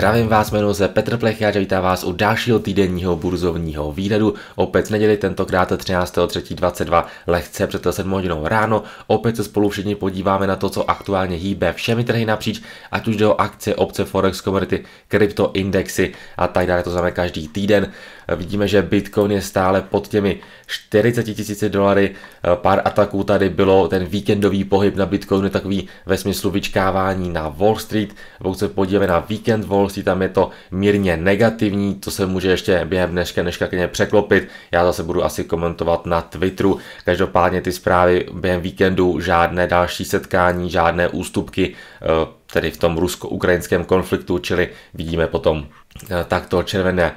Zdravím vás, jmenuji se Petr Plech, a vítám vás u dalšího týdenního burzovního výhledu. Opět v neděli, tentokrát 13.3.22, lehce před 7 hodinou ráno. Opět se spolu všichni podíváme na to, co aktuálně hýbe všemi trhy napříč, ať už jde o akce, obce, forex, komodity, kryptoindexy a tak dále, to znamená každý týden. Vidíme, že Bitcoin je stále pod těmi 40 tisíci dolary. Eh, pár ataků tady bylo, ten víkendový pohyb na Bitcoin je takový ve smyslu vyčkávání na Wall Street. Pokud se podíváme na víkend Wall Street, tam je to mírně negativní, to se může ještě během dneška, dneška ně překlopit. Já zase budu asi komentovat na Twitteru. Každopádně ty zprávy během víkendu, žádné další setkání, žádné ústupky, eh, tedy v tom rusko-ukrajinském konfliktu, čili vidíme potom eh, takto červené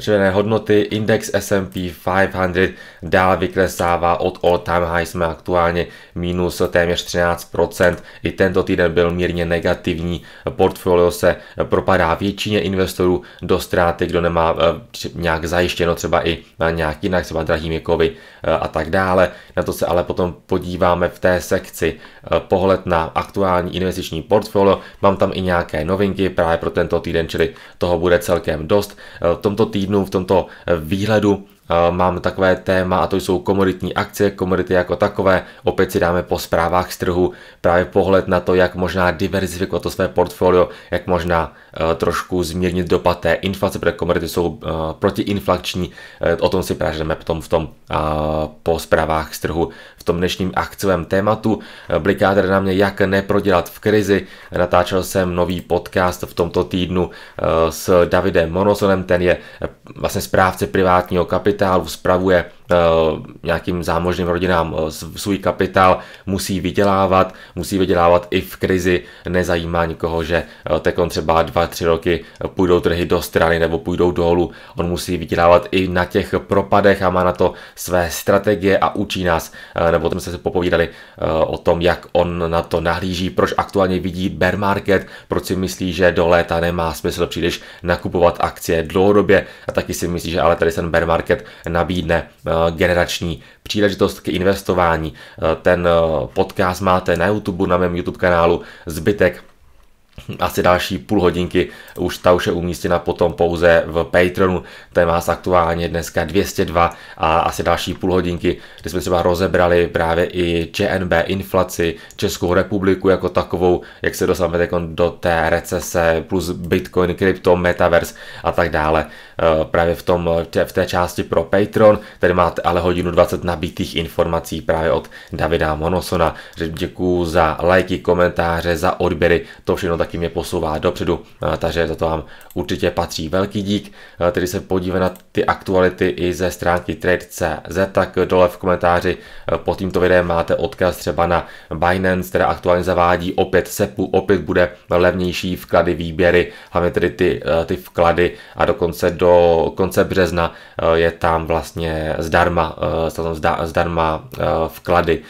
červené hodnoty. Index S&P 500 dál vyklesává od all time high, jsme aktuálně minus téměř 13%. I tento týden byl mírně negativní, portfolio se propadá většině investorů do ztráty, kdo nemá eh, nějak zajištěno třeba i nějak jinak, třeba drahými kovy eh, a tak dále. Na to se ale potom podíváme v té sekci eh, pohled na aktuální investiční portfolio. Mám tam i nějaké novinky právě pro tento týden, čili toho bude celkem dost. V tomto týden týdnu v tomto eh, výhledu eh, mám takové téma a to jsou komoditní akcie, komodity jako takové. Opět si dáme po zprávách z trhu právě pohled na to, jak možná diverzifikovat to své portfolio, jak možná Eh, trošku zmírnit dopad té inflace, protože komodity jsou eh, protiinflační. Eh, o tom si prážeme potom v tom po zprávách z trhu v tom dnešním akciovém tématu. Bliká tedy na mě, jak neprodělat v krizi. Natáčel jsem nový podcast v tomto týdnu s Davidem Monosonem, ten je vlastně správce privátního kapitálu, spravuje Eh, nějakým zámožným rodinám eh, svůj kapitál, musí vydělávat, musí vydělávat i v krizi, nezajímá nikoho, že eh, tekon třeba 2-3 roky půjdou trhy do strany nebo půjdou dolů, on musí vydělávat i na těch propadech a má na to své strategie a učí nás, nebo tam jsme se popovídali o tom, jak on na to nahlíží, proč aktuálně vidí bear market, proč si myslí, že do léta nemá smysl příliš nakupovat akcie dlouhodobě a taky si myslí, že ale tady ten bear market nabídne generační příležitost k investování. Eh, ten eh, podcast máte na YouTube, na mém YouTube kanálu, zbytek asi další půl hodinky, už ta už je umístěna potom pouze v Patreonu, ten má aktuálně dneska 202 a asi další půl hodinky, kdy jsme třeba rozebrali právě i ČNB, inflaci, Českou republiku jako takovou, jak se dostaneme do té recese, plus Bitcoin, krypto, metaverse a tak dále. Eh, právě v, tom, v té části pro Patreon, tady máte ale hodinu 20 nabitých informací právě od Davida Monosona. Děkuju za lajky, komentáře, za odběry, to všechno tak taky mě posouvá dopředu, takže za to vám určitě patří velký dík. Tedy se podívá na ty aktuality i ze stránky Trade.cz, tak dole v komentáři e, pod tímto videem máte odkaz třeba na Binance, která aktuálně zavádí opět SEPu, opět bude levnější vklady, výběry, hlavně tedy ty, e, ty vklady a dokonce do konce března e, je tam vlastně zdarma, zdarma vklady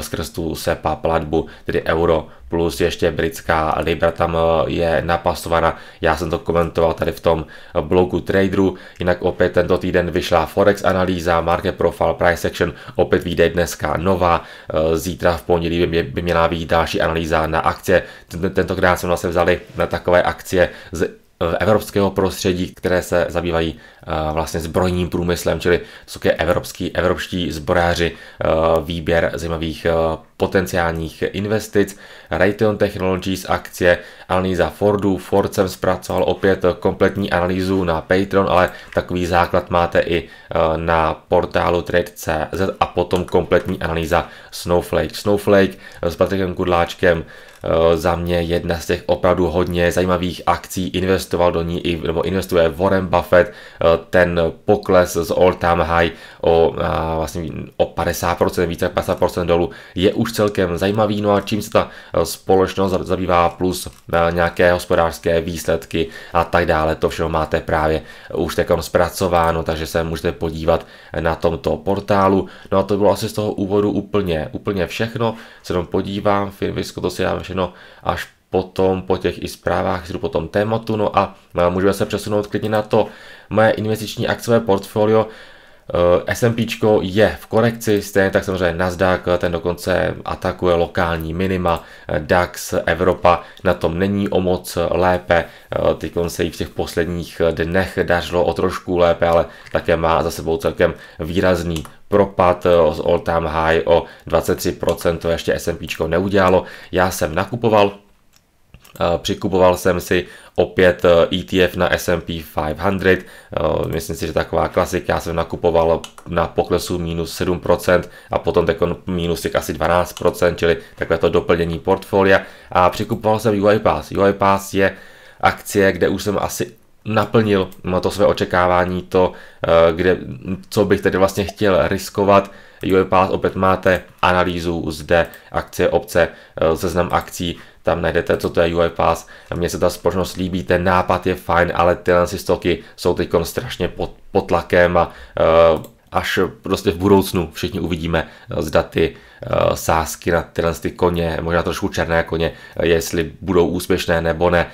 skrz tu SEPA platbu, tedy euro plus ještě britská libra tam eh, je napasovaná. Já jsem to komentoval tady v tom blogu traderu. Jinak opět tento týden vyšla Forex analýza, market profile, price section opět vyjde dneska nová. Eh, zítra v pondělí by, by měla být další analýza na akcie. Tentokrát jsme vlastně vzali na takové akcie z Eh, evropského prostředí, které se zabývají eh, vlastně zbrojním průmyslem, čili jsou je evropský, evropští zbrojáři, eh, výběr zajímavých potenciálních investic, Raytheon Technologies akcie, analýza Fordu, Ford jsem zpracoval opět kompletní analýzu na Patreon, ale takový základ máte i na portálu Trade.cz a potom kompletní analýza Snowflake. Snowflake s Patrickem Kudláčkem Eh, za mě jedna z těch opravdu hodně zajímavých akcí, investoval do ní i, nebo investuje Warren Buffett, eh, ten pokles z all time high o, a, vlastně o 50%, více jak 50% dolů, je už celkem zajímavý, no a čím se ta e, společnost zabývá, plus e, nějaké hospodářské výsledky a tak dále, to všechno máte právě už takom zpracováno, takže se můžete podívat na tomto portálu. No a to bylo asi z toho úvodu úplně, úplně všechno, se tam podívám, Finvisko, to si dám všechno až potom po těch i zprávách jdu po tom tématu, no a e, můžeme se přesunout klidně na to moje investiční akciové portfolio, Eh, S&P je v korekci, stejně tak samozřejmě Nasdaq, ten dokonce atakuje lokální minima, eh, DAX, Evropa na tom není o moc lépe, eh, ty se i v těch posledních dnech dařilo o trošku lépe, ale také má za sebou celkem výrazný propad z all time high o 23%, to ještě S&P neudělalo. Já jsem nakupoval Přikupoval jsem si opět ETF e na S&P 500, e, myslím si, že taková klasika, já jsem nakupoval na poklesu minus 7% a potom takon minus asi 12%, čili takové to doplnění portfolia a přikupoval jsem UiPath. UiPath je akcie, kde už jsem asi naplnil no, to své očekávání, to, e, kde, co bych tedy vlastně chtěl riskovat, UiPath opět máte analýzu zde akcie obce, eh, seznam akcí, tam najdete, co to je UiPath. Mně se ta společnost líbí, ten nápad je fajn, ale tyhle si stoky jsou teď strašně pod, pod tlakem a eh, až prostě v budoucnu všichni uvidíme, eh, zda ty sásky na tyhle ty koně, možná trošku černé koně, jestli budou úspěšné nebo ne.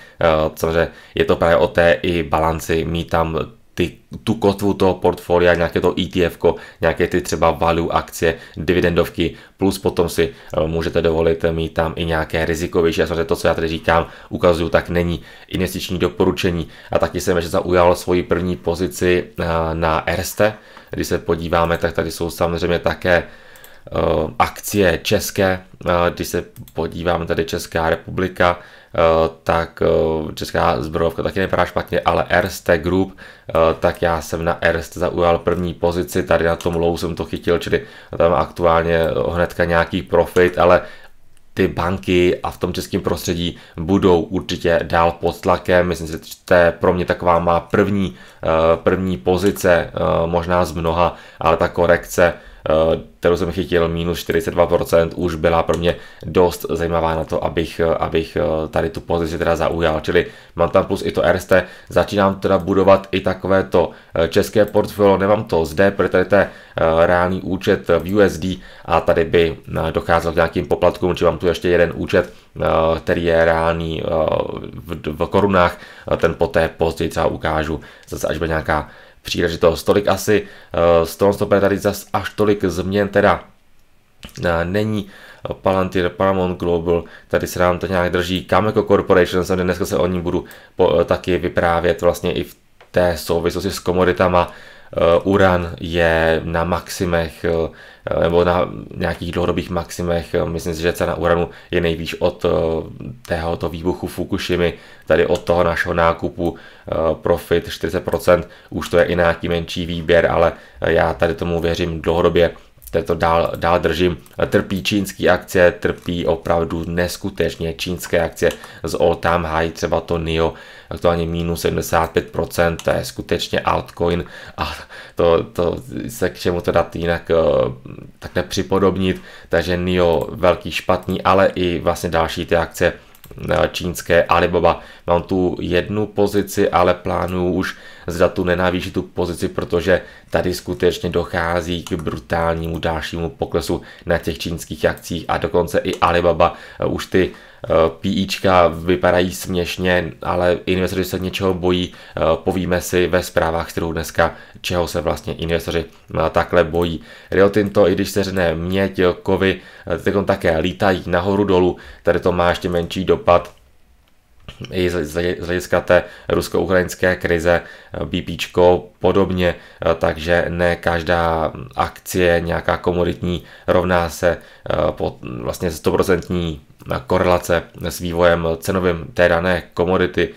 samozřejmě je to právě o té i balanci, mít tam ty, tu kotvu toho portfolia, nějaké to ETF, nějaké ty třeba value akcie, dividendovky, plus potom si eh, můžete dovolit mít tam i nějaké rizikovější. Já samozřejmě to, co já tady říkám, ukazuju, tak není investiční doporučení. A taky jsem ještě zaujal svoji první pozici eh, na RST, Když se podíváme, tak tady jsou samozřejmě také eh, akcie české. Když se podíváme, tady Česká republika, Eh, tak eh, česká zbrojovka taky nevypadá špatně, ale RST Group, eh, tak já jsem na RST zaujal první pozici, tady na tom low jsem to chytil, čili tam aktuálně hnedka nějaký profit, ale ty banky a v tom českém prostředí budou určitě dál pod tlakem. Myslím si, že to je pro mě taková má první, první pozice, možná z mnoha, ale ta korekce Eh, kterou jsem chytil minus 42%, už byla pro mě dost zajímavá na to, abych, eh, abych eh, tady tu pozici teda zaujal. Čili mám tam plus i to RST, začínám teda budovat i takové to české portfolio, nemám to zde, protože tady to je reálný účet v USD a tady by docházelo k nějakým poplatkům, či mám tu ještě jeden účet, který je reálný v korunách, ten poté později třeba ukážu, zase až by nějaká příležitost. Tolik asi eh, z toho tady zas až tolik změn teda eh, není. Palantir, Paramount Global, tady se nám to nějak drží. Cameco Corporation, jsem dneska se o ní budu po, eh, taky vyprávět vlastně i v té souvislosti s komoditama. Eh, uran je na maximech eh, nebo na nějakých dlouhodobých maximech. Eh, myslím si, že cena uranu je nejvýš od tohoto výbuchu Fukushimy, tady od toho našeho nákupu profit 40%, už to je i nějaký menší výběr, ale já tady tomu věřím dlouhodobě, to dál, dál držím. Trpí čínský akcie, trpí opravdu neskutečně čínské akcie z all time high, třeba to NIO aktuálně minus 75%, to je skutečně altcoin a to, to se k čemu to dát jinak eh, tak nepřipodobnit, takže NIO velký špatný, ale i vlastně další ty akce eh, čínské Alibaba. Mám tu jednu pozici, ale plánuju už zda tu nenavýšit tu pozici, protože tady skutečně dochází k brutálnímu dalšímu poklesu na těch čínských akcích a dokonce i Alibaba eh, už ty Eh, PIčka e vypadají směšně, ale investoři se něčeho bojí. Eh, povíme si ve zprávách, kterou dneska, čeho se vlastně investoři eh, takhle bojí. Rio Tinto, i když se řekne měď, kovy, teď také lítají nahoru dolů, tady to má ještě menší dopad i z hlediska té rusko-ukrajinské krize eh, BP podobně, eh, takže ne každá akcie, nějaká komoditní rovná se eh, pod vlastně 100% korelace s vývojem cenovým té dané komodity.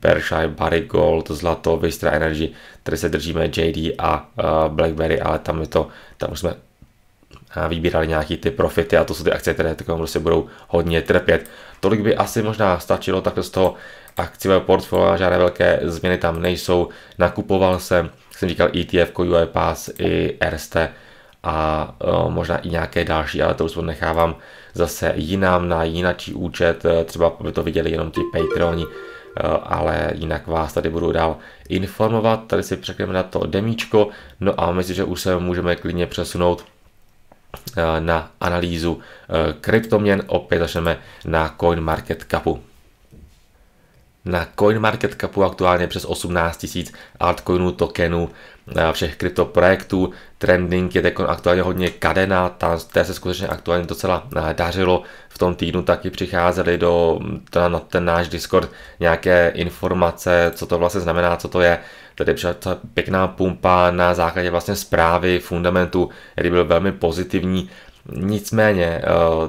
Berkshire, Barry Gold, Zlato, Vistra Energy, tady se držíme JD a Blackberry, ale tam je to, tam už jsme vybírali nějaký ty profity a to jsou ty akcie, které takovým prostě budou hodně trpět. Tolik by asi možná stačilo takhle z toho akciového portfolia, žádné velké změny tam nejsou. Nakupoval jsem, jsem říkal ETF, UiPass e i RST a o, e, možná i nějaké další, ale to už nechávám zase jinam na jinačí účet, e, třeba by to viděli jenom ti Patreoni, ale jinak vás tady budu dál informovat. Tady si překneme na to demíčko, no a myslím, že už se můžeme klidně přesunout Eh, na analýzu eh, kryptoměn, opět začneme na CoinMarketCapu. Na CoinMarketCapu aktuálně přes 18 000 altcoinů, tokenů všech kryptoprojektů. Trending je teď aktuálně hodně kadena, ta, té se skutečně aktuálně docela eh, dařilo. V tom týdnu taky přicházely do, na, na ten náš Discord nějaké informace, co to vlastně znamená, co to je. Tady přišla ta pěkná pumpa na základě vlastně zprávy fundamentu, který byl velmi pozitivní. Nicméně, eh,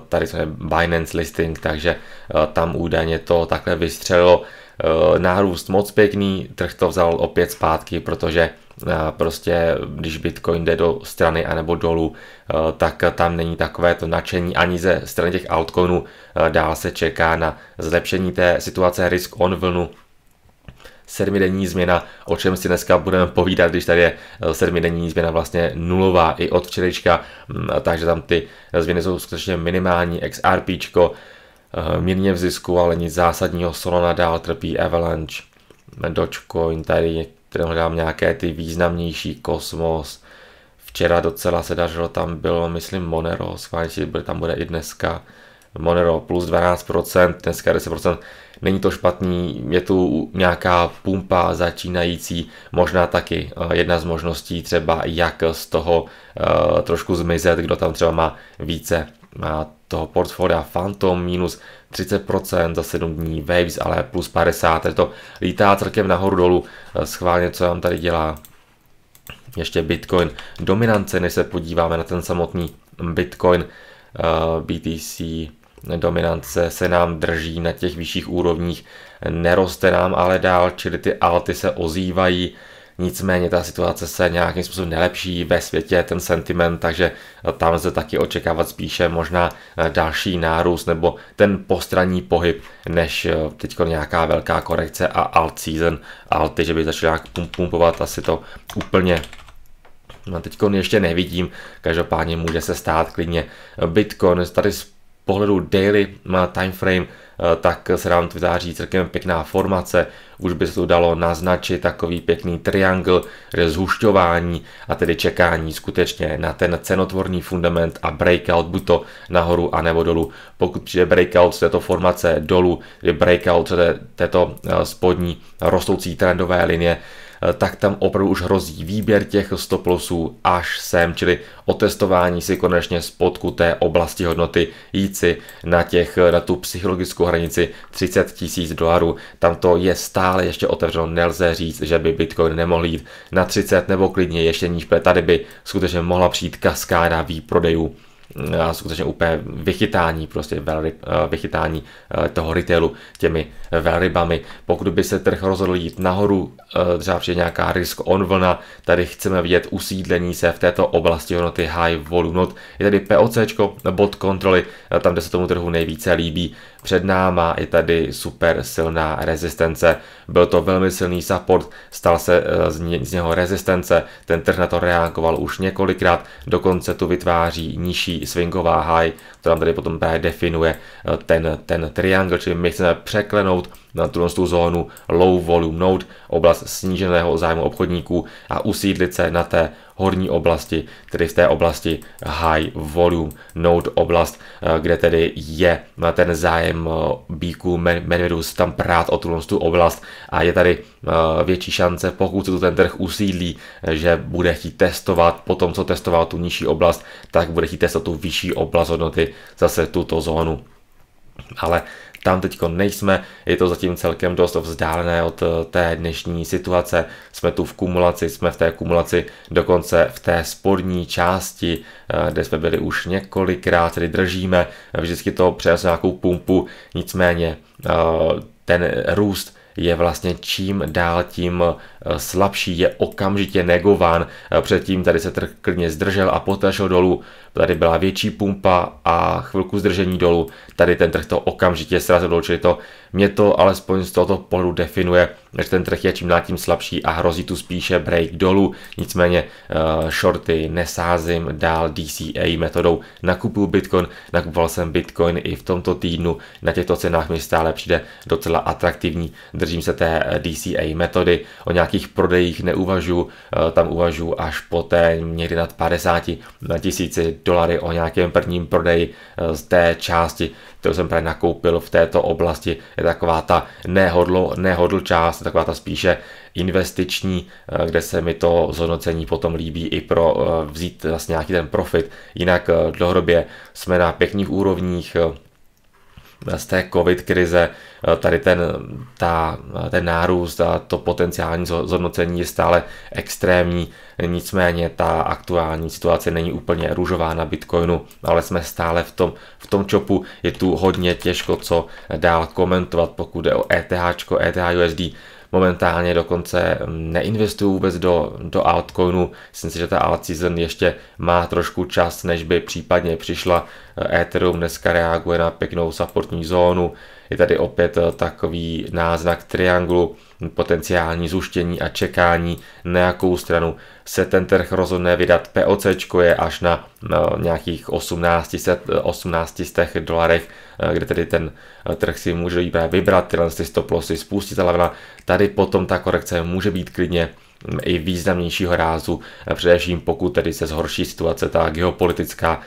tady jsme Binance listing, takže eh, tam údajně to takhle vystřelilo. Eh, nárůst moc pěkný, trh to vzal opět zpátky, protože eh, prostě když Bitcoin jde do strany anebo dolů, eh, tak tam není takové to nadšení ani ze strany těch altcoinů. Dál se čeká na zlepšení té situace risk on vlnu, sedmidenní změna, o čem si dneska budeme povídat, když tady je sedmidenní změna vlastně nulová i od včerejška, mm, takže tam ty změny jsou skutečně minimální, XRP Eh, mírně v zisku, ale nic zásadního. Solana dál trpí Avalanche, Dogecoin tady, kterého dám nějaké ty významnější, Kosmos. Včera docela se dařilo, tam bylo, myslím, Monero, schválně byl, tam bude i dneska. Monero plus 12%, dneska 10%. Není to špatný, je tu nějaká pumpa začínající, možná taky eh, jedna z možností třeba, jak z toho eh, trošku zmizet, kdo tam třeba má více toho portfolia Phantom minus 30% za 7 dní, Waves ale plus 50, takže to lítá celkem nahoru dolů, eh, schválně co vám tady dělá ještě Bitcoin dominance, než se podíváme na ten samotný Bitcoin eh, BTC dominance se nám drží na těch vyšších úrovních, neroste nám ale dál, čili ty alty se ozývají, Nicméně ta situace se nějakým způsobem nelepší ve světě, ten sentiment, takže eh, tam se taky očekávat spíše možná eh, další nárůst nebo ten postranní pohyb, než eh, teď nějaká velká korekce a alt season, alty, že by začal nějak pumpovat, asi to úplně No teď ještě nevidím, každopádně může se stát klidně Bitcoin, tady z pohledu daily má time frame Eh, tak se nám vytváří celkem pěkná formace, už by se to dalo naznačit takový pěkný triangl zhušťování a tedy čekání skutečně na ten cenotvorný fundament a breakout buď to nahoru a nebo dolů. Pokud přijde breakout z této formace dolů, je breakout z této eh, spodní rostoucí trendové linie, Eh, tak tam opravdu už hrozí výběr těch 100 plusů až sem, čili otestování si konečně spodku té oblasti hodnoty jít si na, těch, eh, na tu psychologickou hranici 30 tisíc dolarů. Tam to je stále ještě otevřeno, nelze říct, že by Bitcoin nemohl jít na 30 nebo klidně ještě níž, tady by skutečně mohla přijít kaskáda výprodejů skutečně úplně vychytání, prostě velryb, eh, vychytání eh, toho retailu těmi eh, velrybami. Pokud by se trh rozhodl jít nahoru, třeba přijde nějaká risk on vlna, tady chceme vidět usídlení se v této oblasti hodnoty high volume not. Je tady POC, bod kontroly, tam, kde se tomu trhu nejvíce líbí. Před náma je tady super silná rezistence. Byl to velmi silný support, stal se eh, z, ně, z něho rezistence, ten trh na to reagoval už několikrát, dokonce tu vytváří nižší swingová high, která tady potom právě definuje eh, ten, ten triangle, čili my chceme překlenout na tu, zónu low volume node, oblast sníženého zájmu obchodníků a usídlit se na té horní oblasti, tedy v té oblasti high volume node oblast, eh, kde tedy je ten zájem eh, bíků medvědů tam prát o tu oblast a je tady větší šance, pokud se tu ten trh usídlí, že bude chtít testovat, po tom, co testoval tu nižší oblast, tak bude chtít testovat tu vyšší oblast hodnoty zase tuto zónu. Ale tam teď nejsme, je to zatím celkem dost vzdálené od eh, té dnešní situace. Jsme tu v kumulaci, jsme v té kumulaci dokonce v té spodní části, eh, kde jsme byli už několikrát, tedy držíme vždycky to přes nějakou pumpu, nicméně eh, ten růst je vlastně čím dál tím slabší, je okamžitě negován. Předtím tady se trh klidně zdržel a potašel dolů, tady byla větší pumpa a chvilku zdržení dolů. Tady ten trh to okamžitě srazil dolů, čili to mě to alespoň z tohoto pohledu definuje, že ten trh je čím dál tím slabší a hrozí tu spíše break dolů. Nicméně uh, shorty nesázím dál DCA metodou. Nakupuju Bitcoin, nakupoval jsem Bitcoin i v tomto týdnu. Na těchto cenách mi stále přijde docela atraktivní. Držím se té eh, DCA metody. O nějakých prodejích neuvažu, uh, eh, tam uvažu až poté někdy nad 50 tisíci dolary o nějakém prvním prodeji eh, z té části, kterou jsem právě nakoupil v této oblasti. Je taková ta nehodlo, nehodl část, taková ta spíše investiční, eh, kde se mi to zhodnocení potom líbí i pro eh, vzít vlastně nějaký ten profit. Jinak dlouhodobě jsme na pěkných úrovních, z té covid krize eh, tady ten, ta, ten nárůst a to potenciální zhodnocení je stále extrémní, nicméně ta aktuální situace není úplně růžová na Bitcoinu, ale jsme stále v tom, v tom čopu, je tu hodně těžko co dál komentovat, pokud jde o ETH, ETH USD, momentálně dokonce mm, neinvestuju vůbec do, do altcoinu. Myslím si, že ta alt season ještě má trošku čas, než by případně přišla. Eh, Ethereum dneska reaguje na pěknou supportní zónu. Je tady opět eh, takový náznak trianglu, potenciální zuštění a čekání, na jakou stranu se ten trh rozhodne vydat. POC je až na, eh, nějakých 1800, 18 dolarech Eh, kde tedy ten eh, trh si může právě vybrat tyhle ty stop lossy, spustit ta levela. Tady potom ta korekce může být klidně mm, i významnějšího rázu, eh, především pokud tedy se zhorší situace ta geopolitická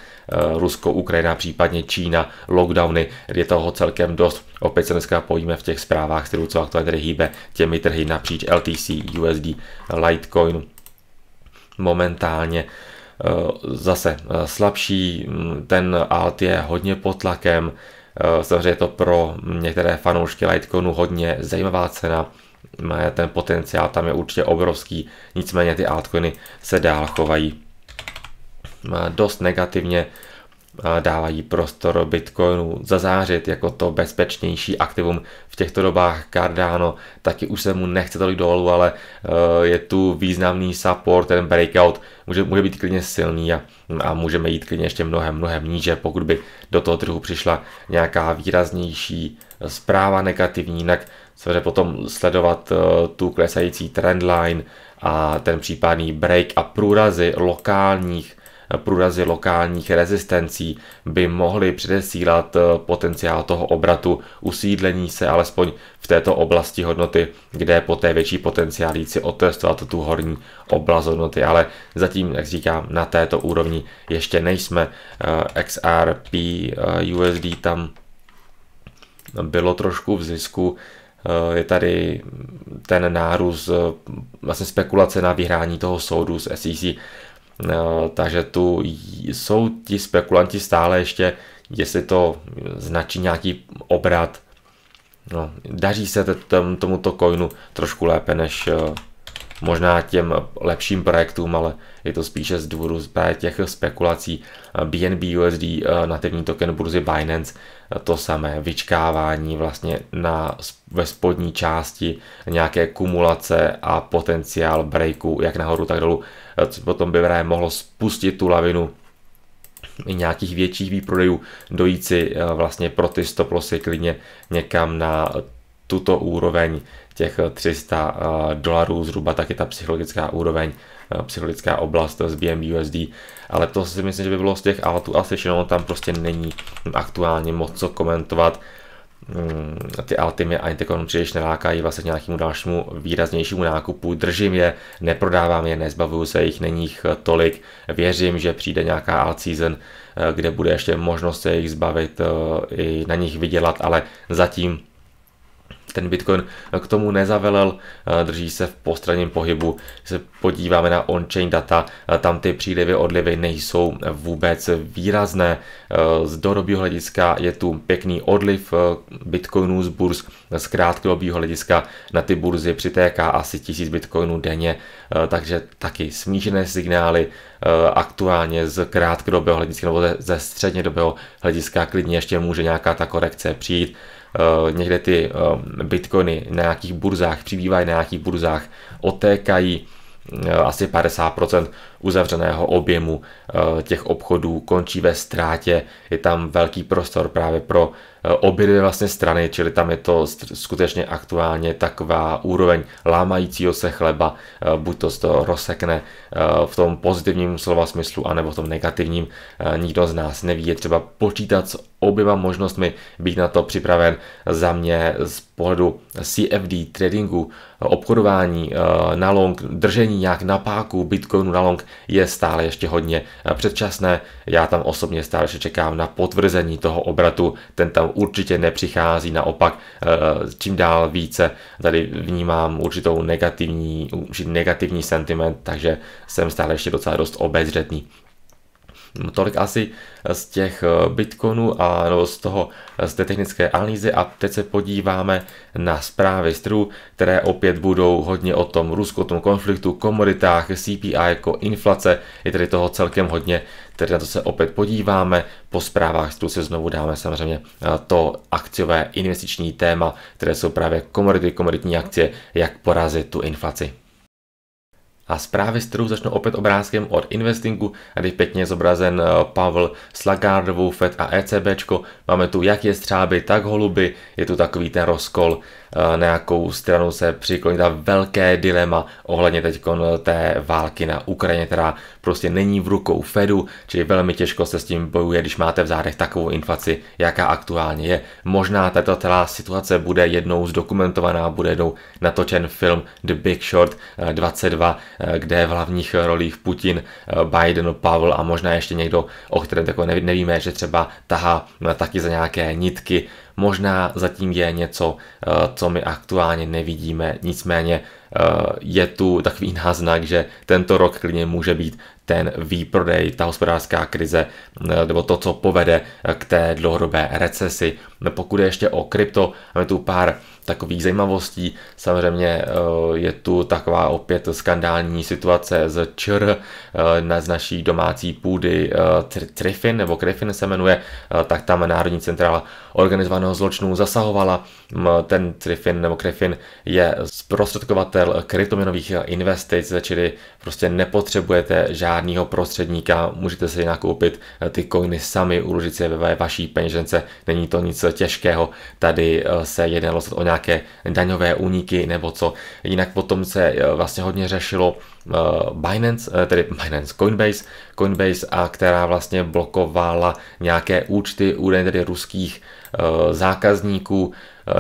Rusko, Ukrajina, případně Čína, lockdowny, je toho celkem dost. Opět se dneska pojíme v těch zprávách, kterou co aktuálně tedy hýbe těmi trhy napříč LTC, USD, Litecoin momentálně zase slabší, mm, ten alt je hodně pod tlakem, Eh, samozřejmě je to pro některé fanoušky Litecoinu hodně zajímavá cena, eh, ten potenciál tam je určitě obrovský, nicméně ty altcoiny se dál chovají eh, dost negativně, dávají prostor Bitcoinu zazářit jako to bezpečnější aktivum v těchto dobách Cardano. Taky už se mu nechce tolik dolů, ale eh, je tu významný support, ten breakout může, může být klidně silný a, a můžeme jít klidně ještě mnohem, mnohem níže, pokud by do toho trhu přišla nějaká výraznější zpráva negativní, jinak samozřejmě potom sledovat eh, tu klesající trendline a ten případný break a průrazy lokálních průrazy lokálních rezistencí by mohly předesílat eh, potenciál toho obratu usídlení se alespoň v této oblasti hodnoty, kde je poté větší potenciál jít si otestovat tu horní oblast hodnoty, ale zatím, jak říkám, na této úrovni ještě nejsme. Eh, XRP eh, USD tam bylo trošku v zisku, je tady ten nárůst vlastně spekulace na vyhrání toho soudu s SEC Eh, takže tu jsou ti spekulanti stále ještě, jestli to značí nějaký obrat. No, daří se tomuto coinu trošku lépe než eh, možná těm lepším projektům, ale je to spíše z důvodu z těch spekulací. Eh, BNB USD, nativní token burzy Binance, to samé vyčkávání vlastně na, ve spodní části nějaké kumulace a potenciál breaku jak nahoru, tak dolů co potom by právě mohlo spustit tu lavinu nějakých větších výprodejů, dojít si eh, vlastně pro ty stoplosy klidně někam na tuto úroveň těch 300 eh, dolarů, zhruba taky ta psychologická úroveň, eh, psychologická oblast z USD, ale to si myslím, že by bylo z těch altů asi všechno, tam prostě není aktuálně moc co komentovat, Mm, ty alty mě ani teď příliš nelákají vlastně nějakému dalšímu výraznějšímu nákupu. Držím je, neprodávám je, nezbavuju se jich, není jich eh, tolik. Věřím, že přijde nějaká alt season, eh, kde bude ještě možnost se jich zbavit eh, i na nich vydělat, ale zatím ten Bitcoin k tomu nezavelel, eh, drží se v postranním pohybu. Když se podíváme na on-chain data, eh, tam ty přílivy odlivy nejsou vůbec výrazné. Eh, z dorobího hlediska je tu pěkný odliv bitcoinů z burz, z krátkodobího hlediska na ty burzy přitéká asi 1000 bitcoinů denně, takže taky smíšené signály aktuálně z krátkodobého hlediska nebo ze střednědobého hlediska klidně ještě může nějaká ta korekce přijít. Eh, někde ty eh, bitcoiny na nějakých burzách přibývají, na nějakých burzách otékají, eh, asi 50% uzavřeného objemu těch obchodů končí ve ztrátě. Je tam velký prostor právě pro obě dvě vlastně strany, čili tam je to skutečně aktuálně taková úroveň lámajícího se chleba, buď to se to rozsekne v tom pozitivním slova smyslu, anebo v tom negativním. Nikdo z nás neví, je třeba počítat s oběma možnostmi být na to připraven za mě z pohledu CFD tradingu, obchodování eh, na long, držení nějak na páku Bitcoinu na long je stále ještě hodně eh, předčasné. Já tam osobně stále ještě čekám na potvrzení toho obratu, ten tam určitě nepřichází, naopak eh, čím dál více tady vnímám určitou negativní, určitý negativní sentiment, takže jsem stále ještě docela dost obezřetný. No, tolik asi z těch eh, bitcoinů a nebo z toho eh, z té technické analýzy a teď se podíváme na zprávy z trhu, které opět budou hodně o tom Rusku, o tom konfliktu, komoditách, CPI jako inflace, je tady toho celkem hodně, tedy na to se opět podíváme, po zprávách z Se znovu dáme samozřejmě eh, to akciové investiční téma, které jsou právě komodity, komoditní akcie, jak porazit tu inflaci a zprávy s kterou začnu opět obrázkem od investingu a je pěkně zobrazen eh, Pavel s Lagardovou FED a ECBčko. Máme tu jak je střáby, tak holuby, je tu takový ten rozkol. Eh, na jakou stranu se přikloní ta velké dilema ohledně teď eh, té války na Ukrajině, která prostě není v rukou Fedu, čili velmi těžko se s tím bojuje, když máte v zádech takovou inflaci, jaká aktuálně je. Možná tato celá situace bude jednou zdokumentovaná, bude jednou natočen film The Big Short 22, eh, kde v hlavních rolích Putin, Biden, Pavel a možná ještě někdo, o kterém takové nevíme, že třeba tahá taky za nějaké nitky Možná zatím je něco, eh, co my aktuálně nevidíme, nicméně eh, je tu takový náznak, že tento rok klidně může být ten výprodej, ta hospodářská krize eh, nebo to, co povede eh, k té dlouhodobé recesi. Pokud je ještě o krypto, máme tu pár takových zajímavostí. Samozřejmě eh, je tu taková opět skandální situace z ČR z naší domácí půdy Trifin, nebo Krifin se jmenuje, tak tam Národní centrála organizovaného zločinu zasahovala. Ten Trifin nebo Krifin je zprostředkovatel kryptoměnových investic, čili prostě nepotřebujete žádný žádného prostředníka, můžete si nakoupit eh, ty coiny sami, uložit si je ve vaší peněžence, není to nic těžkého, tady eh, se jednalo vlastně o nějaké daňové úniky nebo co. Jinak potom se eh, vlastně hodně řešilo Binance, tedy Binance Coinbase, Coinbase a která vlastně blokovala nějaké účty údajně tedy ruských zákazníků,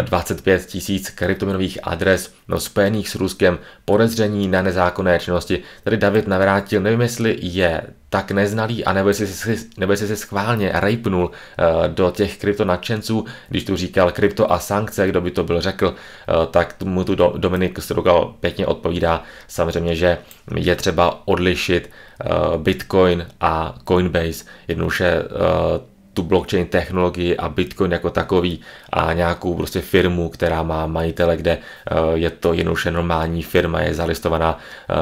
25 tisíc kryptoměnových adres no, spojených s Ruskem, podezření na nezákonné činnosti. Tady David navrátil, nevím jestli je tak neznalý, anebo jestli se, nebo jestli se schválně rejpnul eh, do těch kryptonačenců, když tu říkal krypto a sankce, kdo by to byl řekl, eh, tak mu tu Dominik Strugal pěkně odpovídá samozřejmě, že je třeba odlišit eh, Bitcoin a Coinbase. Jednoduše tu blockchain technologii a Bitcoin jako takový a nějakou prostě firmu, která má majitele, kde eh, je to jednoduše normální firma, je zalistovaná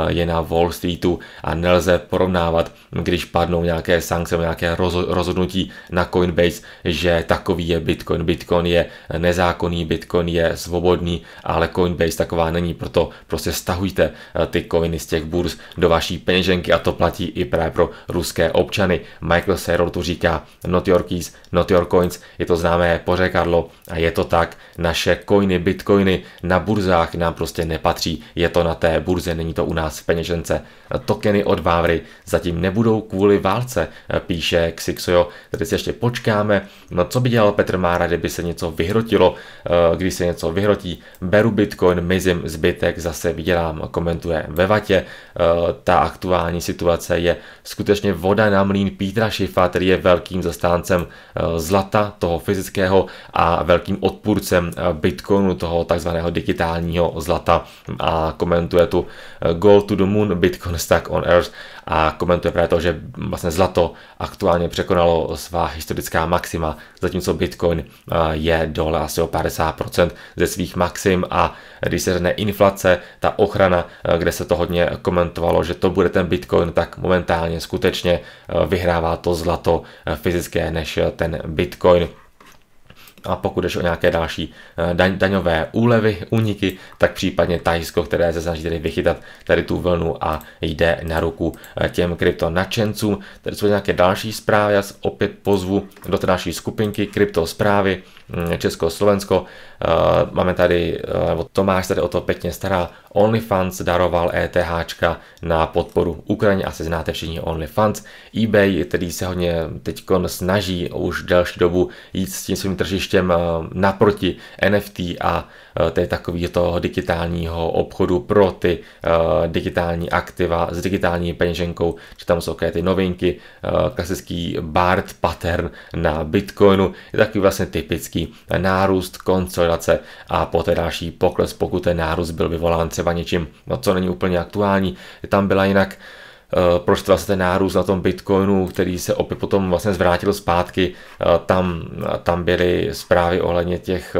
eh, je na Wall Streetu a nelze porovnávat, když padnou nějaké sankce nebo nějaké rozhodnutí na Coinbase, že takový je Bitcoin. Bitcoin je nezákonný, Bitcoin je svobodný, ale Coinbase taková není, proto prostě stahujte eh, ty coiny z těch burz do vaší peněženky a to platí i právě pro ruské občany. Michael Saylor tu říká, not your your keys, not your coins, je to známé pořekadlo a je to tak, naše coiny, bitcoiny na burzách nám prostě nepatří, je to na té burze, není to u nás v peněžence. Tokeny od Vávry zatím nebudou kvůli válce, píše Xixojo, tedy si ještě počkáme, no, co by dělal Petr Mára, kdyby se něco vyhrotilo, eh, když se něco vyhrotí, beru bitcoin, mizím zbytek, zase vydělám, komentuje ve vatě, Eh, ta aktuální situace je skutečně voda na mlín Pítra Šifa, který je velkým zastáncem eh, zlata, toho fyzického a velkým odpůrcem eh, Bitcoinu, toho takzvaného digitálního zlata a komentuje tu Go to the moon, Bitcoin stack on earth a komentuje právě to, že vlastně zlato aktuálně překonalo svá historická maxima, zatímco Bitcoin eh, je dole asi o 50% ze svých maxim a když se řekne inflace, ta ochrana, eh, kde se to hodně komentovalo, že to bude ten Bitcoin, tak momentálně skutečně eh, vyhrává to zlato fyzické než ten Bitcoin. A pokud jdeš o nějaké další eh, daň, daňové úlevy, úniky, tak případně Tajsko, které se snaží tady vychytat tady tu vlnu a jde na ruku eh, těm krypto nadšencům. Tady jsou nějaké další zprávy, já opět pozvu do té naší skupinky krypto zprávy. Mm, Československo. Eh, máme tady, eh, nebo Tomáš tady o to pěkně stará, OnlyFans daroval ETH na podporu Ukrajině, asi znáte všichni OnlyFans. eBay, který se hodně teď snaží už delší dobu jít s tím svým tržištěm eh, naproti NFT a Eh, tedy takový toho digitálního obchodu pro ty eh, digitální aktiva s digitální peněženkou, že tam jsou ty novinky, eh, klasický BART pattern na Bitcoinu, je takový vlastně typický nárůst, konsolidace a poté další pokles, pokud ten nárůst byl vyvolán třeba něčím, no co není úplně aktuální, tam byla jinak proč vlastně ten nárůst na tom Bitcoinu, který se opět potom vlastně zvrátil zpátky, tam, tam byly zprávy ohledně těch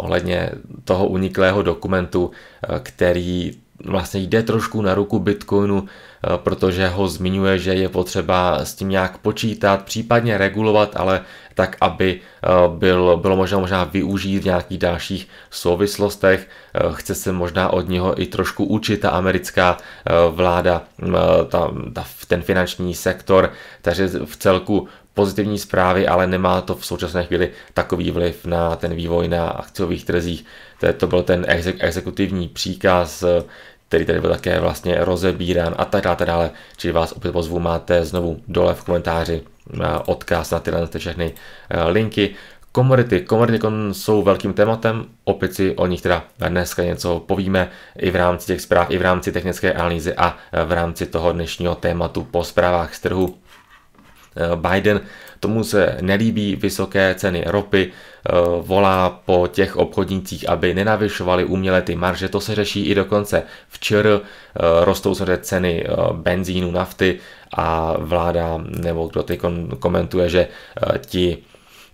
ohledně toho uniklého dokumentu, eh, který vlastně jde trošku na ruku Bitcoinu, eh, protože ho zmiňuje, že je potřeba s tím nějak počítat, případně regulovat, ale tak, aby eh, byl, bylo možná, možná využít v nějakých dalších souvislostech. Chce se možná od něho i trošku učit ta americká vláda, ta, ta, ten finanční sektor, takže v celku pozitivní zprávy, ale nemá to v současné chvíli takový vliv na ten vývoj na akciových trzích. To byl ten exekutivní příkaz, který tady byl také vlastně rozebírán a tak dále, tak dále. Čili vás opět pozvu, máte znovu dole v komentáři eh, odkaz na tyhle ty všechny eh, linky. Komodity. Komodity jsou velkým tématem, opět si o nich teda dneska něco povíme i v rámci těch zpráv, i v rámci technické analýzy a eh, v rámci toho dnešního tématu po zprávách z trhu. Eh, Biden. Tomu se nelíbí vysoké ceny ropy, eh, volá po těch obchodnících, aby nenavyšovali uměle ty marže. To se řeší i dokonce včer. Eh, rostou se ceny benzínu, nafty a vláda, nebo kdo teď komentuje, že ti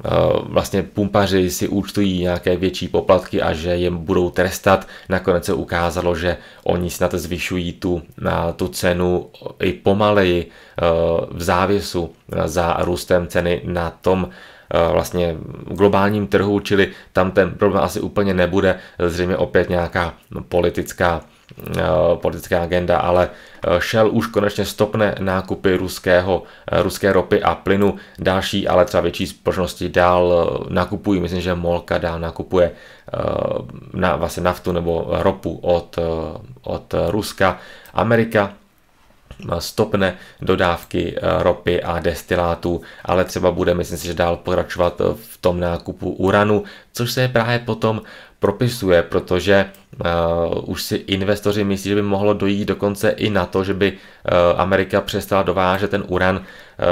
Eh, vlastně pumpaři si účtují nějaké větší poplatky a že jim budou trestat. Nakonec se ukázalo, že oni snad zvyšují tu, na tu cenu i pomaleji eh, v závěsu eh, za růstem ceny na tom vlastně globálním trhu, čili tam ten problém asi úplně nebude, zřejmě opět nějaká politická Eh, politická agenda, ale eh, Shell už konečně stopne nákupy ruského, eh, ruské ropy a plynu. Další, ale třeba větší společnosti dál nakupují, myslím, že Molka dál nakupuje na, vlastně naftu nebo ropu od, od Ruska. Amerika stopne dodávky ropy a destilátů, ale třeba bude, myslím si, že dál pokračovat v tom nákupu uranu, což se právě potom propisuje, protože Eh, už si investoři myslí, že by mohlo dojít dokonce i na to, že by Eh, Amerika přestala dovážet ten uran,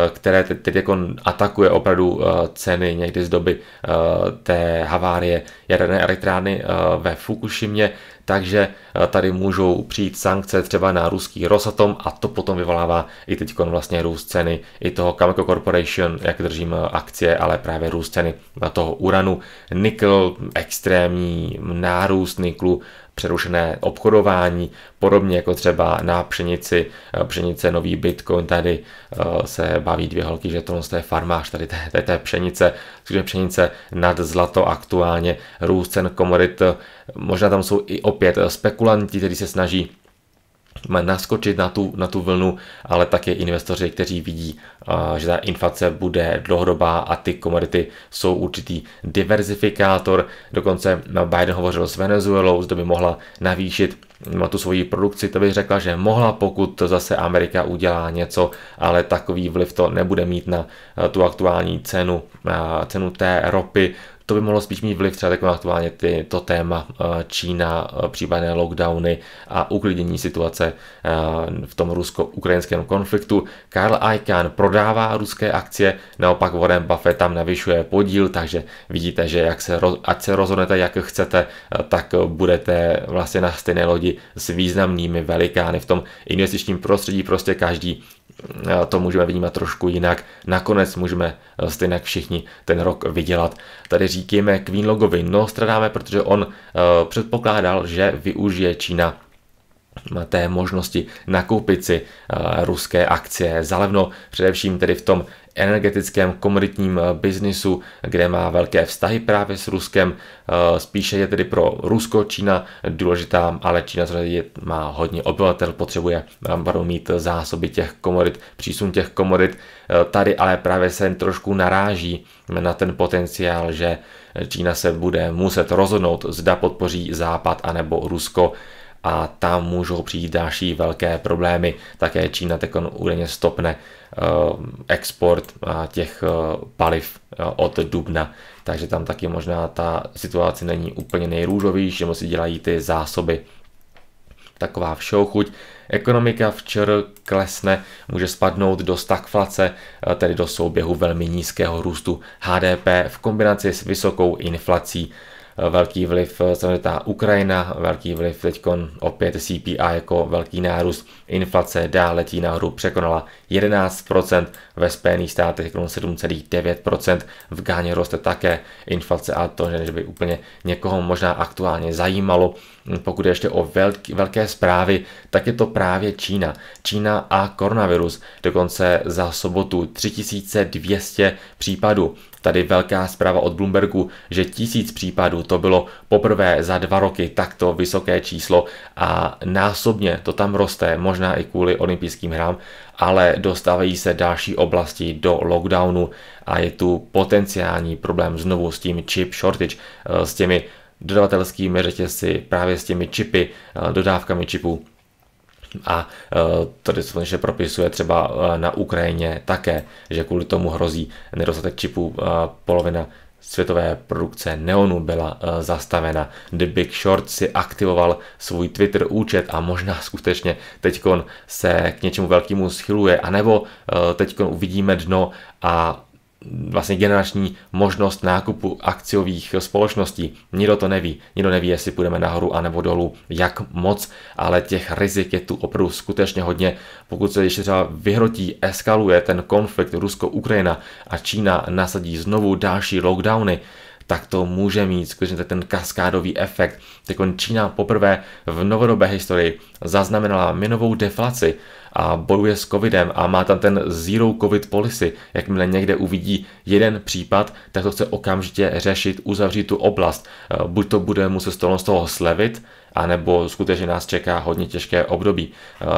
eh, které teď, teď jako atakuje opravdu eh, ceny někdy z doby té havárie jaderné elektrárny ve Fukushimě, takže tady můžou přijít sankce třeba na ruský Rosatom a to potom vyvolává i teď vlastně růst ceny i toho Cameco Corporation, jak držím akcie, ale právě růst ceny toho uranu, nikl, extrémní nárůst niklu, přerušené obchodování, podobně jako třeba na pšenici, eh, pšenice nový bitcoin, tady eh, se baví dvě holky, že tohle je farmář tady té, té, té pšenice, takže pšenice nad zlato aktuálně, růst cen komodit, eh, možná tam jsou i opět spekulanti, kteří se snaží naskočit na tu, na tu vlnu, ale také investoři, kteří vidí, že ta inflace bude dlouhodobá a ty komodity jsou určitý diverzifikátor. Dokonce no, Biden hovořil s Venezuelou, zda by mohla navýšit má no, tu svoji produkci, to bych řekla, že mohla, pokud zase Amerika udělá něco, ale takový vliv to nebude mít na tu aktuální cenu, cenu té ropy, to by mohlo spíš mít vliv třeba jako aktuálně ty, to téma eh, Čína, eh, případné lockdowny a uklidnění situace eh, v tom rusko-ukrajinském konfliktu. Karl Icahn prodává ruské akcie, naopak Warren Buffett tam navyšuje podíl, takže vidíte, že jak se, ať se rozhodnete, jak chcete, tak budete vlastně na stejné lodi s významnými velikány v tom investičním prostředí. Prostě každý to můžeme vnímat trošku jinak. Nakonec můžeme eh, stejně všichni ten rok vydělat. Tady říkáme Queen Logovi Nostradadáme, protože on eh, předpokládal, že využije Čína eh, té možnosti nakoupit si ruské akcie levno, především tedy v tom energetickém komoditním eh, biznisu, kde má velké vztahy právě s Ruskem. Eh, spíše je tedy pro Rusko Čína důležitá, ale Čína zřejmě má hodně obyvatel, potřebuje eh, mít zásoby těch komodit, přísun těch komodit. Tady ale právě se trošku naráží na ten potenciál, že Čína se bude muset rozhodnout, zda podpoří Západ anebo Rusko a tam můžou přijít další velké problémy. Také Čína tak údajně stopne eh, export eh, těch eh, paliv od dubna, takže tam taky možná ta situace není úplně nejrůžovější, že si dělají ty zásoby taková všouchuť. Ekonomika včer klesne, může spadnout do stagflace, tedy do souběhu velmi nízkého růstu HDP v kombinaci s vysokou inflací velký vliv samozřejmě ta Ukrajina, velký vliv teď opět CPI jako velký nárůst, inflace dále letí nahoru, překonala 11%, ve Spojených státech kolem 7,9%, v Gáně roste také inflace a to, že by úplně někoho možná aktuálně zajímalo, pokud je ještě o velký, velké zprávy, tak je to právě Čína. Čína a koronavirus, dokonce za sobotu 3200 případů. Tady velká zpráva od Bloombergu, že tisíc případů to bylo poprvé za dva roky takto vysoké číslo a násobně to tam roste, možná i kvůli olympijským hrám ale dostávají se další oblasti do lockdownu a je tu potenciální problém znovu s tím chip shortage, eh, s těmi dodavatelskými řetězci, právě s těmi čipy, eh, dodávkami čipů. A eh, tady se propisuje třeba na Ukrajině také, že kvůli tomu hrozí nedostatek čipů polovina světové produkce neonu byla eh, zastavena. The Big Short si aktivoval svůj Twitter účet a možná skutečně teďkon se k něčemu velkému schyluje, anebo eh, teďkon uvidíme dno a vlastně generační možnost nákupu akciových společností. Nikdo to neví. Nikdo neví, jestli půjdeme nahoru a nebo dolů, jak moc, ale těch rizik je tu opravdu skutečně hodně. Pokud se ještě třeba vyhrotí, eskaluje ten konflikt Rusko-Ukrajina a Čína nasadí znovu další lockdowny, tak to může mít skutečně ten kaskádový efekt. on Čína poprvé v novodobé historii zaznamenala minovou deflaci a bojuje s covidem a má tam ten zero covid policy. Jakmile někde uvidí jeden případ, tak to chce okamžitě řešit, uzavřít tu oblast. Eh, buď to bude muset z toho slevit, anebo skutečně nás čeká hodně těžké období.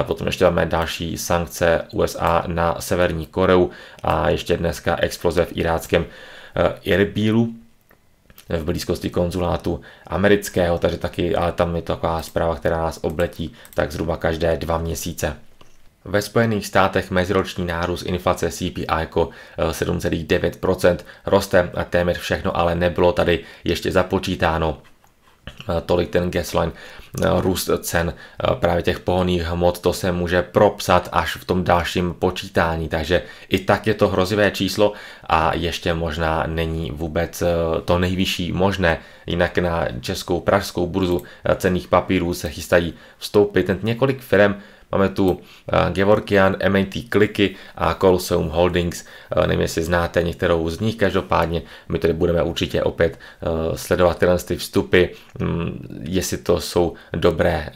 Eh, potom ještě máme další sankce USA na Severní Koreu a ještě dneska exploze v iráckém eh, Irbílu, v blízkosti konzulátu amerického, takže taky, ale tam je to taková zpráva, která nás obletí tak zhruba každé dva měsíce. Ve Spojených státech meziroční nárůst inflace CPI jako 7,9% eh, roste a téměř všechno ale nebylo tady ještě započítáno tolik ten gasline eh, růst cen eh, právě těch pohoných hmot, to se může propsat až v tom dalším počítání, takže i tak je to hrozivé číslo a ještě možná není vůbec eh, to nejvyšší možné. Jinak na českou pražskou burzu cených papírů se chystají vstoupit několik firm, Máme tu eh, Gevorkian, MAT Kliky a Colosseum Holdings. Eh, nevím, jestli znáte některou z nich, každopádně my tady budeme určitě opět eh, sledovat tyhle ty vstupy, mm, jestli to jsou dobré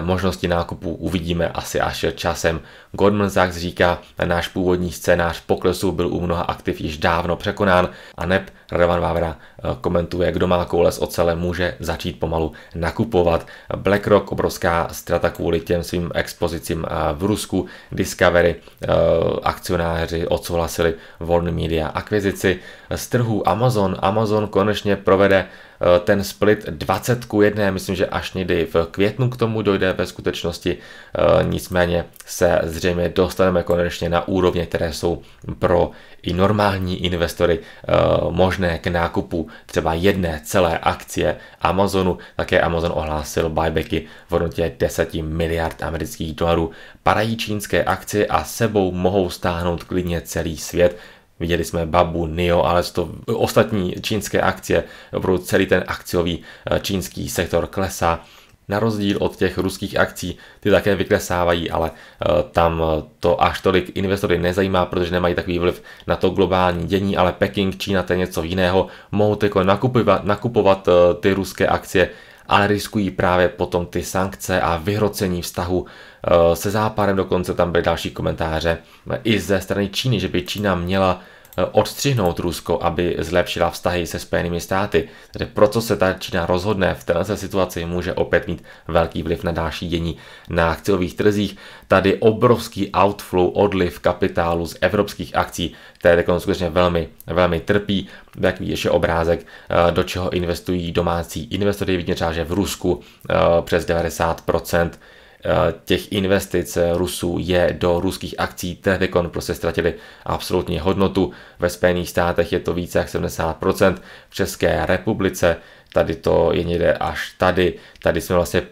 možnosti nákupu, uvidíme asi až časem Goldman Sachs říká, náš původní scénář poklesu byl u mnoha aktiv již dávno překonán a neb Radovan Vávra eh, komentuje, kdo má koule s ocele, může začít pomalu nakupovat. BlackRock, obrovská strata kvůli těm svým expozicím eh, v Rusku, Discovery, eh, akcionáři odsouhlasili Warner Media akvizici. Z trhu Amazon, Amazon konečně provede Eh, ten split 20 k 1, myslím, že až někdy v květnu k tomu dojde ve skutečnosti, eh, nicméně se zřejmě dostaneme konečně na úrovně, které jsou pro i normální investory eh, možné k nákupu třeba jedné celé akcie Amazonu. Také Amazon ohlásil buybacky v hodnotě 10 miliard amerických dolarů. Parají čínské akcie a sebou mohou stáhnout klidně celý svět. Viděli jsme Babu, NIO, ale to ostatní čínské akcie, opravdu celý ten akciový eh, čínský sektor klesá. Na rozdíl od těch ruských akcí, ty také vyklesávají, ale eh, tam eh, to až tolik investory nezajímá, protože nemají takový vliv na to globální dění, ale Peking, Čína, to je něco jiného. Mohou jako nakupovat, nakupovat ty ruské akcie, ale riskují právě potom ty sankce a vyhrocení vztahu Eh, se západem, dokonce tam byly další komentáře eh, i ze strany Číny, že by Čína měla eh, odstřihnout Rusko, aby zlepšila vztahy se Spojenými státy. Tedy pro co se ta Čína rozhodne v této situaci, může opět mít velký vliv na další dění na akciových trzích. Tady obrovský outflow, odliv kapitálu z evropských akcí, které je skutečně velmi, velmi trpí. Takový ještě obrázek, do čeho investují domácí investory. Vidíme třeba, že v Rusku přes 90 Eh, těch investic eh, Rusů je do ruských akcí. Tevikon prostě ztratili absolutní hodnotu. Ve Spojených státech je to více jak 70%, v České republice tady to je někde až tady. Tady jsme vlastně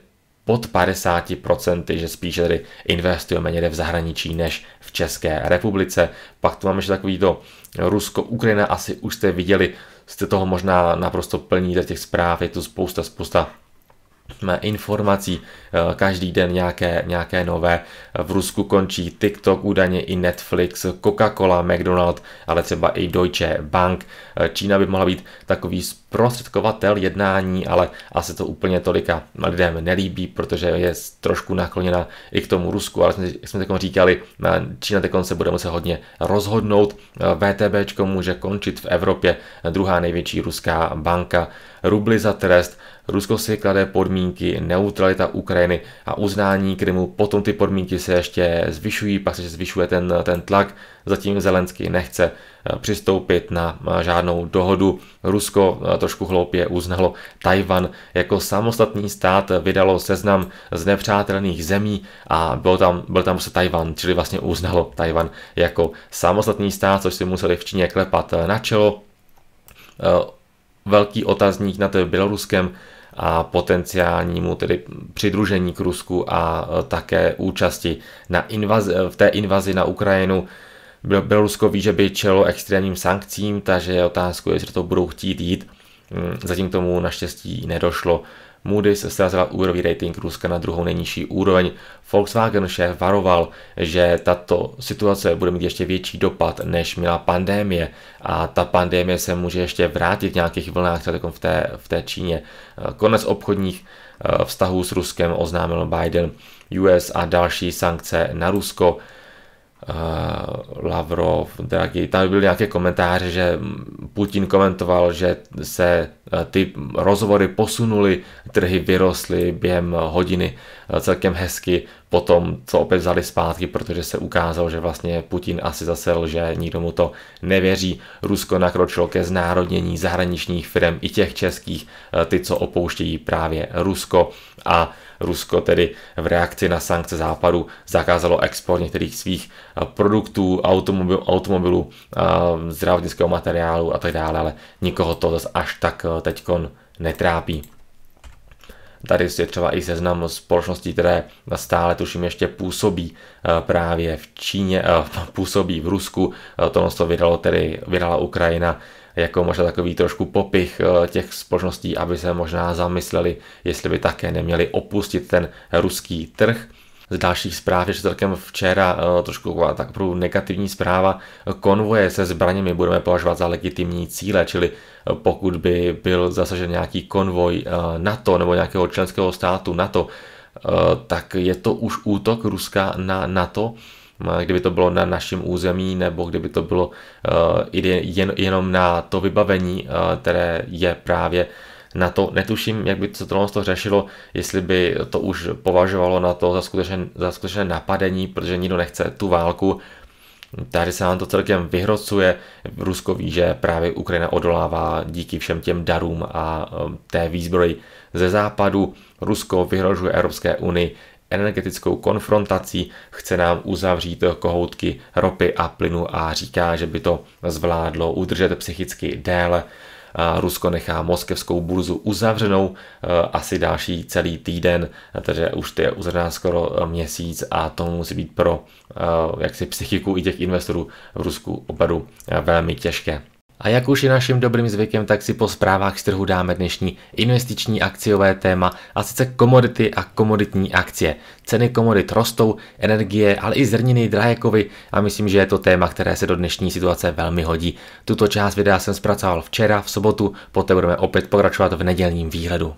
pod 50%, že spíše tady investujeme někde v zahraničí než v České republice. Pak tu máme ještě takový to Rusko-Ukrajina, asi už jste viděli, jste toho možná naprosto plní těch zpráv, je tu spousta, spousta informací eh, každý den nějaké, nějaké nové. V Rusku končí TikTok, údajně i Netflix, Coca-Cola, McDonald, ale třeba i Deutsche Bank. Eh, Čína by mohla být takový zprostředkovatel jednání, ale asi to úplně tolika lidem nelíbí, protože je trošku nakloněna i k tomu Rusku, ale jak jsme teď říkali, eh, Čína teď se bude muset hodně rozhodnout. VTBčko může končit v Evropě, druhá největší ruská banka, rubly za trest, Rusko si klade podmínky, neutralita Ukrajiny a uznání Krymu, potom ty podmínky se ještě zvyšují, pak se zvyšuje ten, ten tlak, zatím Zelenský nechce eh, přistoupit na eh, žádnou dohodu. Rusko eh, trošku hloupě uznalo Tajvan jako samostatný stát, vydalo seznam z nepřátelných zemí a byl tam, byl tam se Tajvan, čili vlastně uznalo Tajvan jako samostatný stát, což si museli v Číně klepat na čelo velký otazník nad Běloruskem a potenciálnímu tedy přidružení k Rusku a e, také účasti na invazi, v té invazi na Ukrajinu. Bělorusko ví, že by čelo extrémním sankcím, takže je otázku, jestli to budou chtít jít. Mm, zatím k tomu naštěstí nedošlo. Moody's srazila úrový rating Ruska na druhou nejnižší úroveň. Volkswagen šéf varoval, že tato situace bude mít ještě větší dopad, než měla pandémie a ta pandémie se může ještě vrátit v nějakých vlnách jako v té, v té Číně. Konec obchodních eh, vztahů s Ruskem oznámil Biden. US a další sankce na Rusko. Eh, Lavrov, Draghi, tam byly nějaké komentáře, že Putin komentoval, že se eh, ty rozhovory posunuly, trhy vyrostly během hodiny eh, celkem hezky, potom co opět vzali zpátky, protože se ukázalo, že vlastně Putin asi zase že nikdo mu to nevěří. Rusko nakročilo ke znárodnění zahraničních firm, i těch českých, ty, co opouštějí právě Rusko a Rusko tedy v reakci na sankce západu zakázalo export některých svých eh, produktů, automobil, automobilů, eh, zdravotnického materiálu a tak dále, ale nikoho to zase až tak eh, teďkon netrápí. Tady je třeba i seznam společností, které stále tuším ještě působí právě v Číně, působí v Rusku. To to vydalo tedy, vydala Ukrajina jako možná takový trošku popich eh, těch společností, aby se možná zamysleli, jestli by také neměli opustit ten ruský trh. Z dalších zpráv ještě celkem včera eh, trošku tak pro negativní zpráva. Konvoje se zbraněmi budeme považovat za legitimní cíle, čili eh, pokud by byl zasažen nějaký konvoj NATO nebo nějakého členského státu NATO, tak je to už útok Ruska na NATO kdyby to bylo na našem území nebo kdyby to bylo eh, jen, jenom na to vybavení, eh, které je právě na to netuším, jak by se to, to řešilo, jestli by to už považovalo na to za skutečné, za skutečné napadení, protože nikdo nechce tu válku. Tady se nám to celkem vyhrocuje. Rusko ví, že právě Ukrajina odolává díky všem těm darům a eh, té výzbroji ze západu. Rusko vyhrožuje Evropské unii energetickou konfrontací, chce nám uzavřít kohoutky ropy a plynu a říká, že by to zvládlo udržet psychicky déle. Rusko nechá moskevskou burzu uzavřenou e, asi další celý týden, takže už to je uzavřená skoro měsíc a to musí být pro e, jaksi psychiku i těch investorů v Rusku opravdu e, velmi těžké. A jak už je naším dobrým zvykem, tak si po zprávách z trhu dáme dnešní investiční akciové téma, a sice komodity a komoditní akcie. Ceny komodit rostou, energie, ale i zrniny, kovy a myslím, že je to téma, které se do dnešní situace velmi hodí. Tuto část videa jsem zpracoval včera, v sobotu, poté budeme opět pokračovat v nedělním výhledu.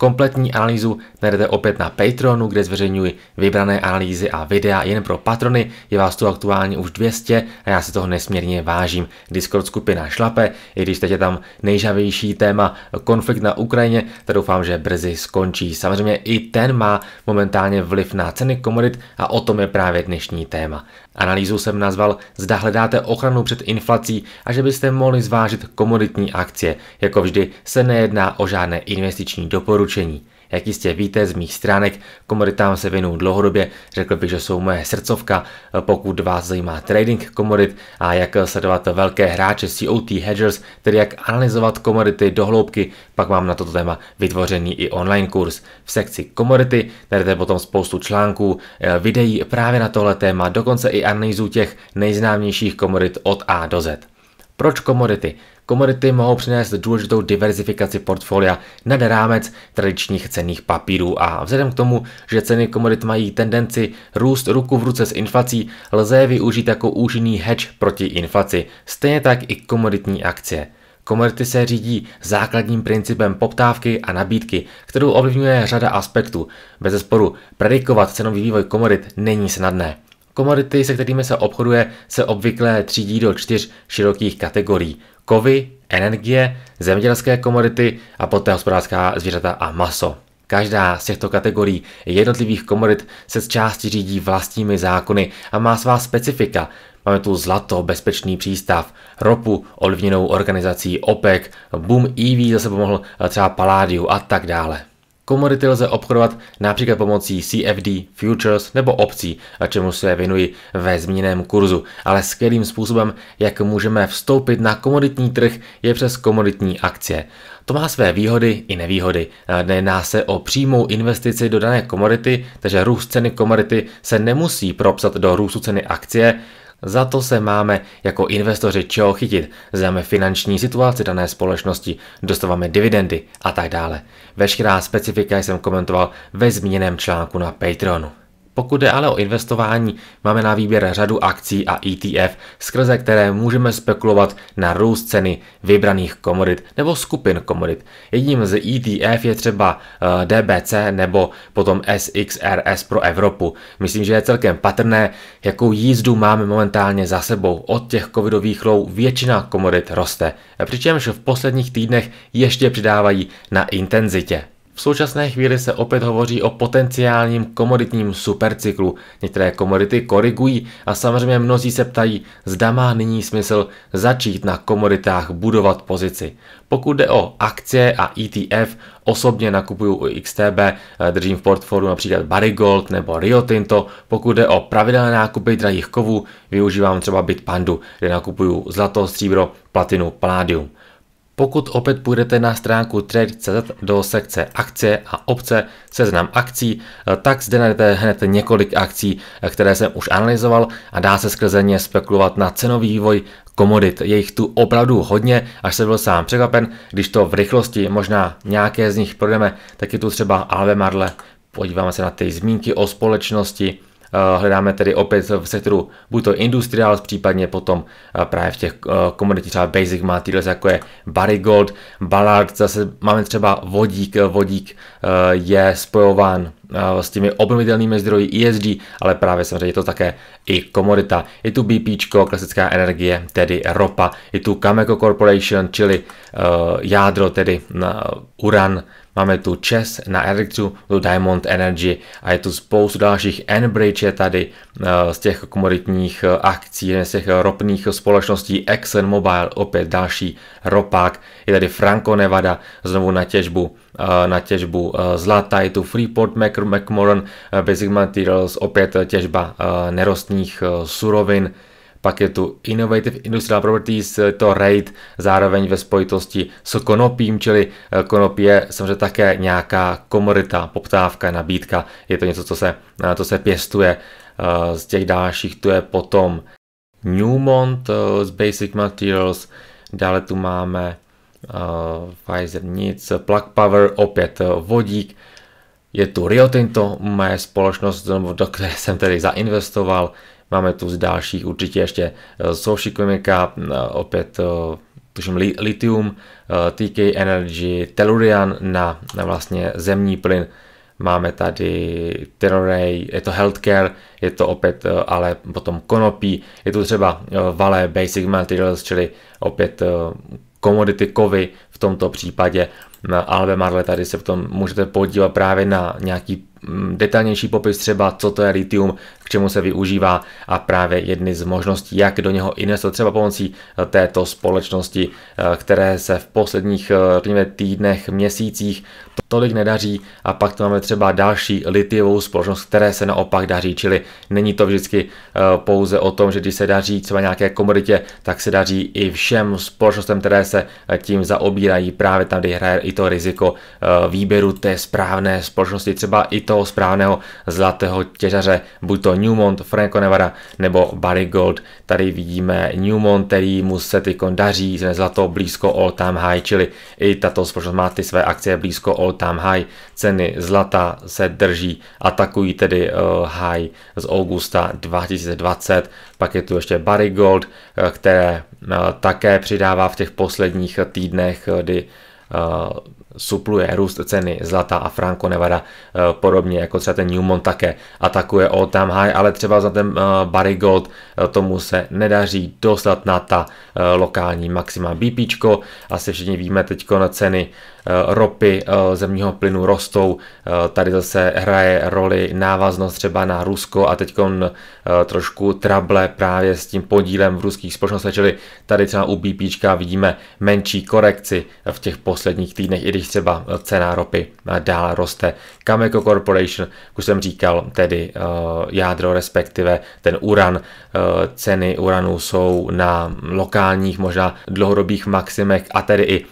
Kompletní analýzu najdete opět na Patreonu, kde zveřejňuji vybrané analýzy a videa jen pro patrony. Je vás tu aktuálně už 200 a já si toho nesmírně vážím. Discord skupina šlape, i když teď je tam nejžavější téma konflikt na Ukrajině, tak doufám, že brzy skončí. Samozřejmě i ten má momentálně vliv na ceny komodit a o tom je právě dnešní téma. Analýzu jsem nazval Zda hledáte ochranu před inflací a že byste mohli zvážit komoditní akcie. Jako vždy se nejedná o žádné investiční doporučení. Jak jistě víte z mých stránek, komoditám se věnuju dlouhodobě, řekl bych, že jsou moje srdcovka, pokud vás zajímá trading komodit a jak sledovat velké hráče COT Hedgers, tedy jak analyzovat komodity do hloubky, pak mám na toto téma vytvořený i online kurz. V sekci komodity najdete potom spoustu článků, eh, videí právě na tohle téma, dokonce i analýzu těch nejznámějších komodit od A do Z. Proč komodity? Komodity mohou přinést důležitou diverzifikaci portfolia nad rámec tradičních cených papírů a vzhledem k tomu, že ceny komodit mají tendenci růst ruku v ruce s inflací, lze je využít jako úžinný hedge proti inflaci, stejně tak i komoditní akcie. Komodity se řídí základním principem poptávky a nabídky, kterou ovlivňuje řada aspektů. Bez sporu predikovat cenový vývoj komodit není snadné. Komodity, se kterými se obchoduje, se obvykle třídí do čtyř širokých kategorií. Kovy, energie, zemědělské komodity a poté hospodářská zvířata a maso. Každá z těchto kategorií jednotlivých komodit se z části řídí vlastními zákony a má svá specifika. Máme tu zlato, bezpečný přístav, ropu, olivněnou organizací OPEC, boom EV zase pomohl eh, třeba Paládiu a tak dále. Komodity lze obchodovat například pomocí CFD, futures nebo opcí, a čemu se věnuji ve zmíněném kurzu. Ale skvělým způsobem, jak můžeme vstoupit na komoditní trh, je přes komoditní akcie. To má své výhody i nevýhody. Nejedná se o přímou investici do dané komodity, takže růst ceny komodity se nemusí propsat do růstu ceny akcie, za to se máme jako investoři čeho chytit. Známe finanční situaci dané společnosti, dostáváme dividendy a tak dále. Veškerá specifika jsem komentoval ve zmíněném článku na Patreonu. Pokud jde ale o investování, máme na výběr řadu akcí a ETF, skrze které můžeme spekulovat na růst ceny vybraných komodit nebo skupin komodit. Jedním z ETF je třeba eh, DBC nebo potom SXRS pro Evropu. Myslím, že je celkem patrné, jakou jízdu máme momentálně za sebou. Od těch covidových lou většina komodit roste, přičemž v posledních týdnech ještě přidávají na intenzitě. V současné chvíli se opět hovoří o potenciálním komoditním supercyklu. Některé komodity korigují a samozřejmě mnozí se ptají, zda má nyní smysl začít na komoditách budovat pozici. Pokud jde o akcie a ETF, osobně nakupuju u XTB, eh, držím v portfoliu například Barigold nebo Rio Tinto. Pokud jde o pravidelné nákupy drahých kovů, využívám třeba Bitpandu, kde nakupuju zlato, stříbro, platinu, paládium. Pokud opět půjdete na stránku trade.cz do sekce akcie a obce seznam akcí, eh, tak zde najdete hned několik akcí, eh, které jsem už analyzoval a dá se skrze ně spekulovat na cenový vývoj komodit. Je jich tu opravdu hodně, až se byl sám překvapen, když to v rychlosti možná nějaké z nich projdeme, tak je tu třeba Alve Marle, podíváme se na ty zmínky o společnosti, Eh, hledáme tedy opět v sektoru buď to industriál, případně potom eh, právě v těch eh, komoditách třeba basic materials, jako je Gold, Ballard, zase máme třeba vodík, vodík je spojován s těmi obnovitelnými zdroji ESG, ale právě samozřejmě je to také i komodita. Je tu BP, klasická energie, tedy ropa, je tu Cameco Corporation, čili jádro, tedy uran, Máme tu Chess na Electru, tu Diamond Energy a je tu spoustu dalších Enbridge tady eh, z těch komoditních eh, akcí, z těch eh, ropných společností Exxon Mobil opět další ropák, je tady Franco Nevada znovu na těžbu, na těžbu zlata, je tu Freeport McMoran Basic Materials, opět těžba nerostných surovin, pak je tu Innovative Industrial Properties, je to RAID, zároveň ve spojitosti s konopím, čili eh, konopí je samozřejmě také nějaká komodita, poptávka, nabídka, je to něco, co se, to eh, se pěstuje. Eh, z těch dalších tu je potom Newmont z Basic Materials, dále tu máme uh, Pfizer nic, Plug Power opět vodík, je tu Rio Tinto, moje společnost, do které jsem tedy zainvestoval, Máme tu z dalších určitě ještě eh, Soshi Chemica, eh, opět eh, tuším Lithium, TK Energy, Tellurian na, na vlastně zemní plyn. Máme tady Terroray, je to Healthcare, je to opět ale potom konopí, je tu třeba Vale Basic Materials, čili opět komodity kovy v tomto případě. Na Albe Marle tady se potom můžete podívat právě na nějaký Mm, detailnější popis třeba, co to je litium, k čemu se využívá a právě jedny z možností, jak do něho investovat třeba pomocí eh, této společnosti, eh, které se v posledních eh, řekněme, týdnech, měsících tolik nedaří a pak tu máme třeba další litiovou společnost, které se naopak daří, čili není to vždycky pouze o tom, že když se daří třeba nějaké komoditě, tak se daří i všem společnostem, které se tím zaobírají, právě tam, kde hraje i to riziko výběru té správné společnosti, třeba i toho správného zlatého těžaře, buď to Newmont, Franco Nevada nebo Barry Gold. Tady vidíme Newmont, který mu se ty daří, jsme zlato blízko all time high, čili i tato společnost má ty své akcie blízko all time high. Ceny zlata se drží, atakují tedy eh, high z augusta 2020. Pak je tu ještě Barry Gold, eh, které eh, také přidává v těch posledních týdnech, kdy supluje růst ceny zlata a franko Nevada eh, podobně jako třeba ten Newmont také atakuje all time high, ale třeba za ten eh, Barry Gold eh, tomu se nedaří dostat na ta lokální maxima. BPčko, asi všichni víme teď na ceny Eh, ropy, eh, zemního plynu rostou. Eh, tady zase hraje roli návaznost třeba na Rusko a teď trošku trable právě s tím podílem v ruských společnostech, čili tady třeba u BP vidíme menší korekci v těch posledních týdnech, i když třeba cena ropy dál roste. Cameco Corporation, už jsem říkal, tedy jádro, respektive ten uran, ceny uranu jsou na lokálních, možná dlouhodobých maximech a tedy i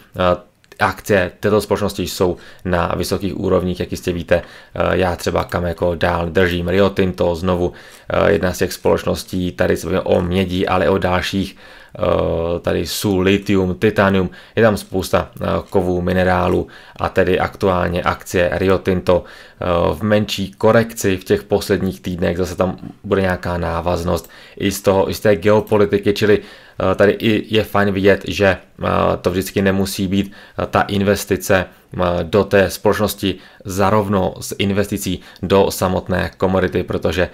akcie této společnosti jsou na vysokých úrovních, jak jistě víte, eh, já třeba Kameko jako dál držím, Rio Tinto znovu eh, jedna z těch společností, tady se o mědí, ale o dalších eh, tady jsou litium, titanium, je tam spousta kovů, minerálů a tedy aktuálně akcie Rio Tinto v menší korekci v těch posledních týdnech, zase tam bude nějaká návaznost i z, toho, i z té geopolitiky, čili Eh, tady i je fajn vidět, že eh, to vždycky nemusí být eh, ta investice do té společnosti zarovno s investicí do samotné komodity, protože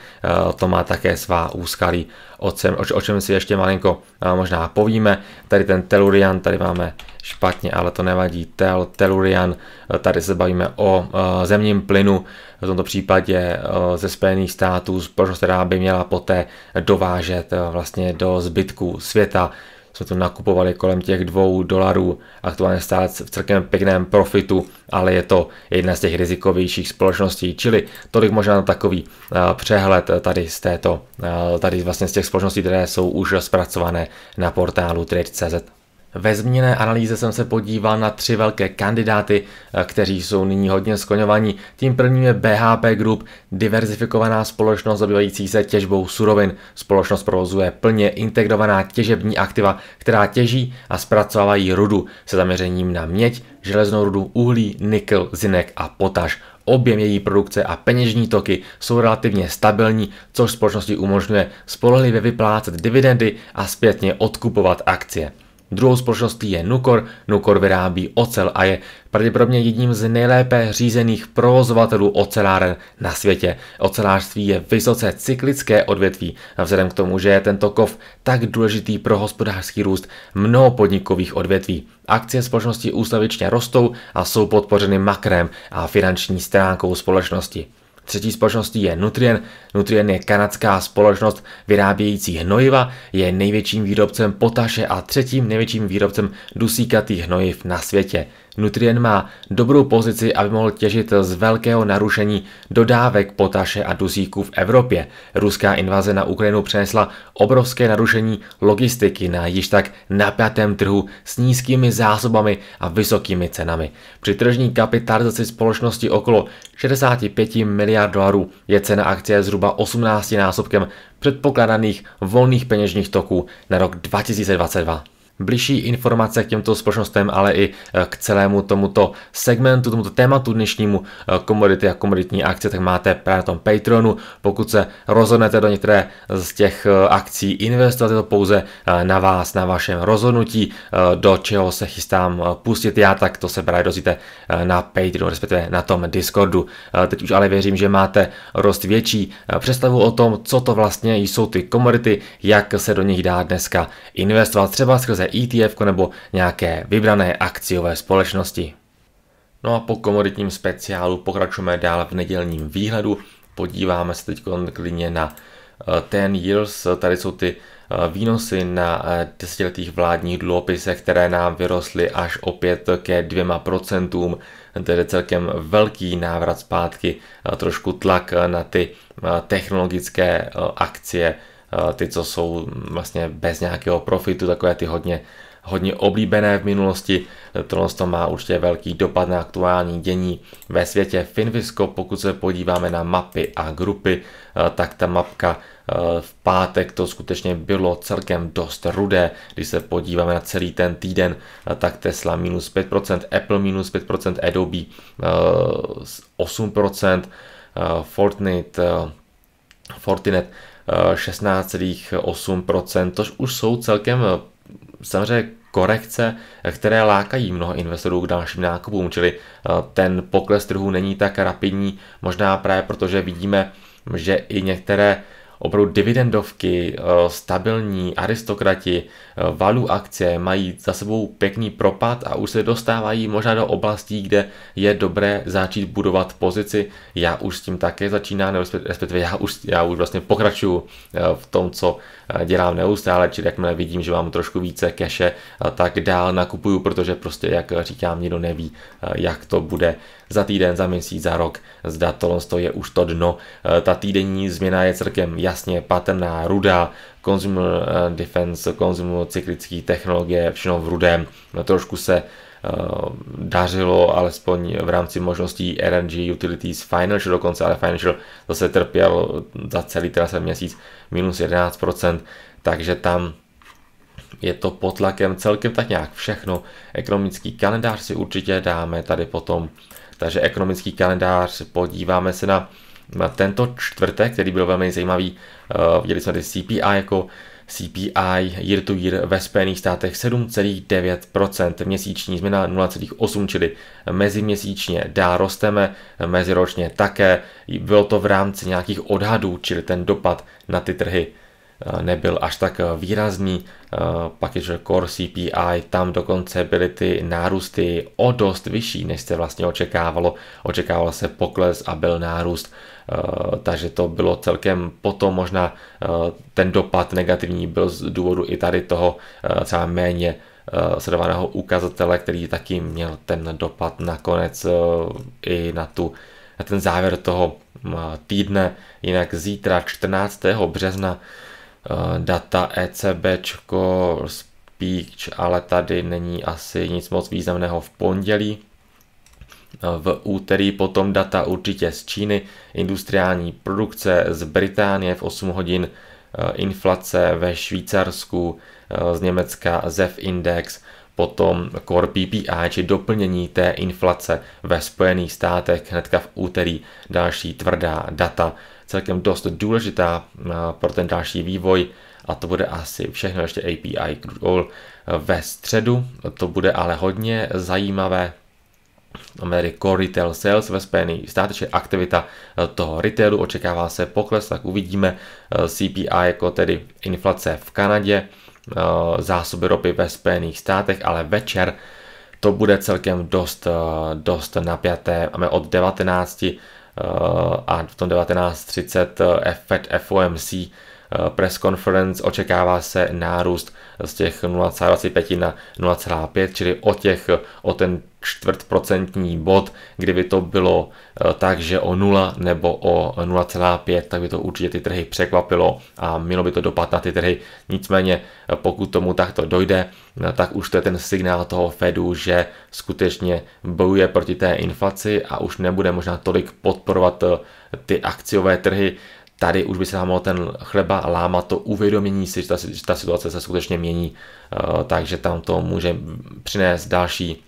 to má také svá úskalí, o čem, o čem si ještě malinko možná povíme. Tady ten Telurian, tady máme špatně, ale to nevadí, Tel, Telurian, tady se bavíme o zemním plynu, v tomto případě eh, ze Spojených států, společnost, která by měla poté dovážet eh, vlastně do zbytku světa. Jsme to nakupovali kolem těch dvou dolarů, aktuálně stát v celkem pěkném profitu, ale je to jedna z těch rizikovějších společností, čili tolik možná takový eh, přehled tady z této, tady vlastně z těch společností, které jsou už zpracované na portálu trade.cz. Ve zmíněné analýze jsem se podíval na tři velké kandidáty, eh, kteří jsou nyní hodně skoňovaní. Tím prvním je BHP Group, diverzifikovaná společnost zabývající se těžbou surovin. Společnost provozuje plně integrovaná těžební aktiva, která těží a zpracovávají rudu se zaměřením na měď, železnou rudu, uhlí, nikl, zinek a potaž. Objem její produkce a peněžní toky jsou relativně stabilní, což společnosti umožňuje spolehlivě vyplácet dividendy a zpětně odkupovat akcie. Druhou společností je Nukor. Nukor vyrábí ocel a je pravděpodobně jedním z nejlépe řízených provozovatelů oceláren na světě. Ocelářství je vysoce cyklické odvětví a vzhledem k tomu, že je tento kov tak důležitý pro hospodářský růst mnoho podnikových odvětví. Akcie společnosti ústavičně rostou a jsou podpořeny makrem a finanční stránkou společnosti. Třetí společností je Nutrien. Nutrien je kanadská společnost vyrábějící hnojiva, je největším výrobcem potaše a třetím největším výrobcem dusíkatých hnojiv na světě. Nutrien má dobrou pozici, aby mohl těžit z velkého narušení dodávek potaše a dusíku v Evropě. Ruská invaze na Ukrajinu přinesla obrovské narušení logistiky na již tak napjatém trhu s nízkými zásobami a vysokými cenami. Při tržní kapitalizaci společnosti okolo 65 miliard dolarů je cena akcie zhruba 18 násobkem předpokládaných volných peněžních toků na rok 2022. Bližší informace k těmto společnostem, ale i eh, k celému tomuto segmentu, tomuto tématu dnešnímu eh, komodity a komoditní akce, tak máte právě na tom Patreonu. Pokud se rozhodnete do některé z těch eh, akcí investovat, je to pouze na vás, na vašem rozhodnutí, do čeho se chystám pustit já, tak to se právě dozvíte na Patreonu, respektive na tom Discordu. Teď už ale věřím, že máte rost větší představu o tom, co to vlastně jsou ty komodity, jak se do nich dá dneska investovat, třeba skrze komoře ETF nebo nějaké vybrané akciové společnosti. No a po komoditním speciálu pokračujeme dál v nedělním výhledu. Podíváme se teď klidně na eh, ten years, tady jsou ty eh, výnosy na eh, desetiletých vládních dluhopisech, které nám vyrostly až opět ke dvěma procentům, tedy celkem velký návrat zpátky, trošku tlak na ty technologické akcie, Eh, ty, co jsou vlastně bez nějakého profitu, takové ty hodně hodně oblíbené v minulosti. Eh, tohle to má určitě velký dopad na aktuální dění ve světě. Finvisko, pokud se podíváme na mapy a grupy, eh, tak ta mapka v pátek to skutečně bylo celkem dost rudé. Když se podíváme na celý ten týden, tak Tesla minus 5%, Apple minus 5%, Adobe 8%, Fortnite Fortinet 16,8%, tož už jsou celkem eh, samozřejmě korekce, eh, které lákají mnoho investorů k dalším nákupům, čili eh, ten pokles trhu není tak rapidní, možná právě protože vidíme, že i některé opravdu dividendovky, eh, stabilní aristokrati, eh, valu akcie mají za sebou pěkný propad a už se dostávají možná do oblastí, kde je dobré začít budovat pozici. Já už s tím také začínám, respektive já už, já už vlastně pokračuju eh, v tom, co dělám neustále, čili jakmile vidím, že mám trošku více keše, tak dál nakupuju, protože prostě, jak říkám, nikdo neví, jak to bude za týden, za měsíc, za rok, zda tohle je už to dno. Eh, ta týdenní změna je celkem jasně patrná, rudá, Consumer eh, Defense, Consumer cyklický technologie, všechno v rudém, no, trošku se eh, dařilo, alespoň v rámci možností RNG Utilities Financial dokonce, ale Financial zase trpěl za celý teda měsíc minus 11%, takže tam je to pod tlakem celkem tak nějak všechno. Ekonomický kalendář si určitě dáme tady potom takže ekonomický kalendář, podíváme se na tento čtvrtek, který byl velmi zajímavý. Eh, viděli jsme tady CPI jako CPI year to year ve Spojených státech 7,9%, měsíční změna 0,8, čili meziměsíčně dá rosteme, meziročně také. Bylo to v rámci nějakých odhadů, čili ten dopad na ty trhy Eh, nebyl až tak eh, výrazný. Eh, pak je, že Core CPI, tam dokonce byly ty nárůsty o dost vyšší, než se vlastně očekávalo. Očekával se pokles a byl nárůst, takže to bylo celkem potom možná ten dopad negativní byl z důvodu i tady toho třeba méně sledovaného ukazatele, který taky měl ten dopad nakonec i na, tu, na ten závěr toho mm, týdne. Jinak zítra 14. března Eh, data ECB speech, ale tady není asi nic moc významného v pondělí. Eh, v úterý potom data určitě z Číny, industriální produkce z Británie v 8 hodin, eh, inflace ve Švýcarsku, z Německa ZEF Index, potom Core PPI, či doplnění té inflace ve Spojených státech hnedka v úterý, další tvrdá data celkem dost důležitá eh, pro ten další vývoj a to bude asi všechno ještě API Crude eh, ve středu, to bude ale hodně zajímavé, máme Core Retail Sales ve Spojených státech, aktivita eh, toho retailu, očekává se pokles, tak uvidíme CPI jako tedy inflace v Kanadě, zásoby ropy ve Spojených státech, ale večer to bude celkem dost, dost napjaté. Máme od 19 Eh, a v tom 1930 FED FOMC press conference očekává se nárůst z těch 0,25 na 0,5, čili o těch, o ten čtvrtprocentní bod, kdyby to bylo eh, tak, že o 0 nebo o 0,5, tak by to určitě ty trhy překvapilo a mělo by to dopad na ty trhy. Nicméně, eh, pokud tomu takto dojde, eh, tak už to je ten signál toho Fedu, že skutečně bojuje proti té inflaci a už nebude možná tolik podporovat ty akciové trhy, tady už by se nám ten chleba lámat to uvědomění si, že ta, že ta situace se skutečně mění, takže tam to může přinést další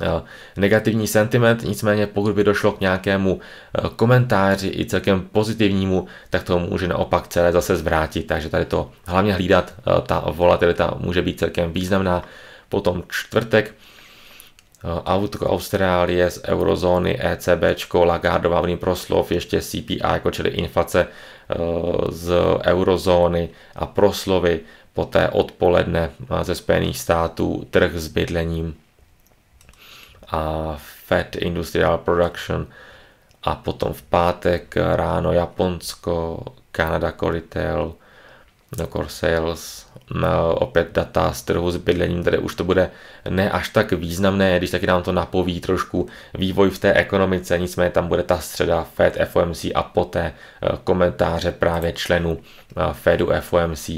Eh, negativní sentiment, nicméně pokud by došlo k nějakému eh, komentáři i celkem pozitivnímu, tak to může naopak celé zase zvrátit, takže tady to hlavně hlídat, eh, ta volatilita může být celkem významná. Potom čtvrtek, Auto Austrálie z eurozóny, ECB, Lagardová vný proslov, ještě CPI, jako čili inflace z eurozóny a proslovy, poté odpoledne ze Spojených států trh s bydlením a Fed Industrial Production a potom v pátek ráno Japonsko, Canada Coritel, no, Core Sales, no, opět data z trhu s bydlením, tady už to bude ne až tak významné, když taky nám to napoví trošku vývoj v té ekonomice, nicméně tam bude ta středa Fed, FOMC a poté eh, komentáře právě členů eh, Fedu, FOMC.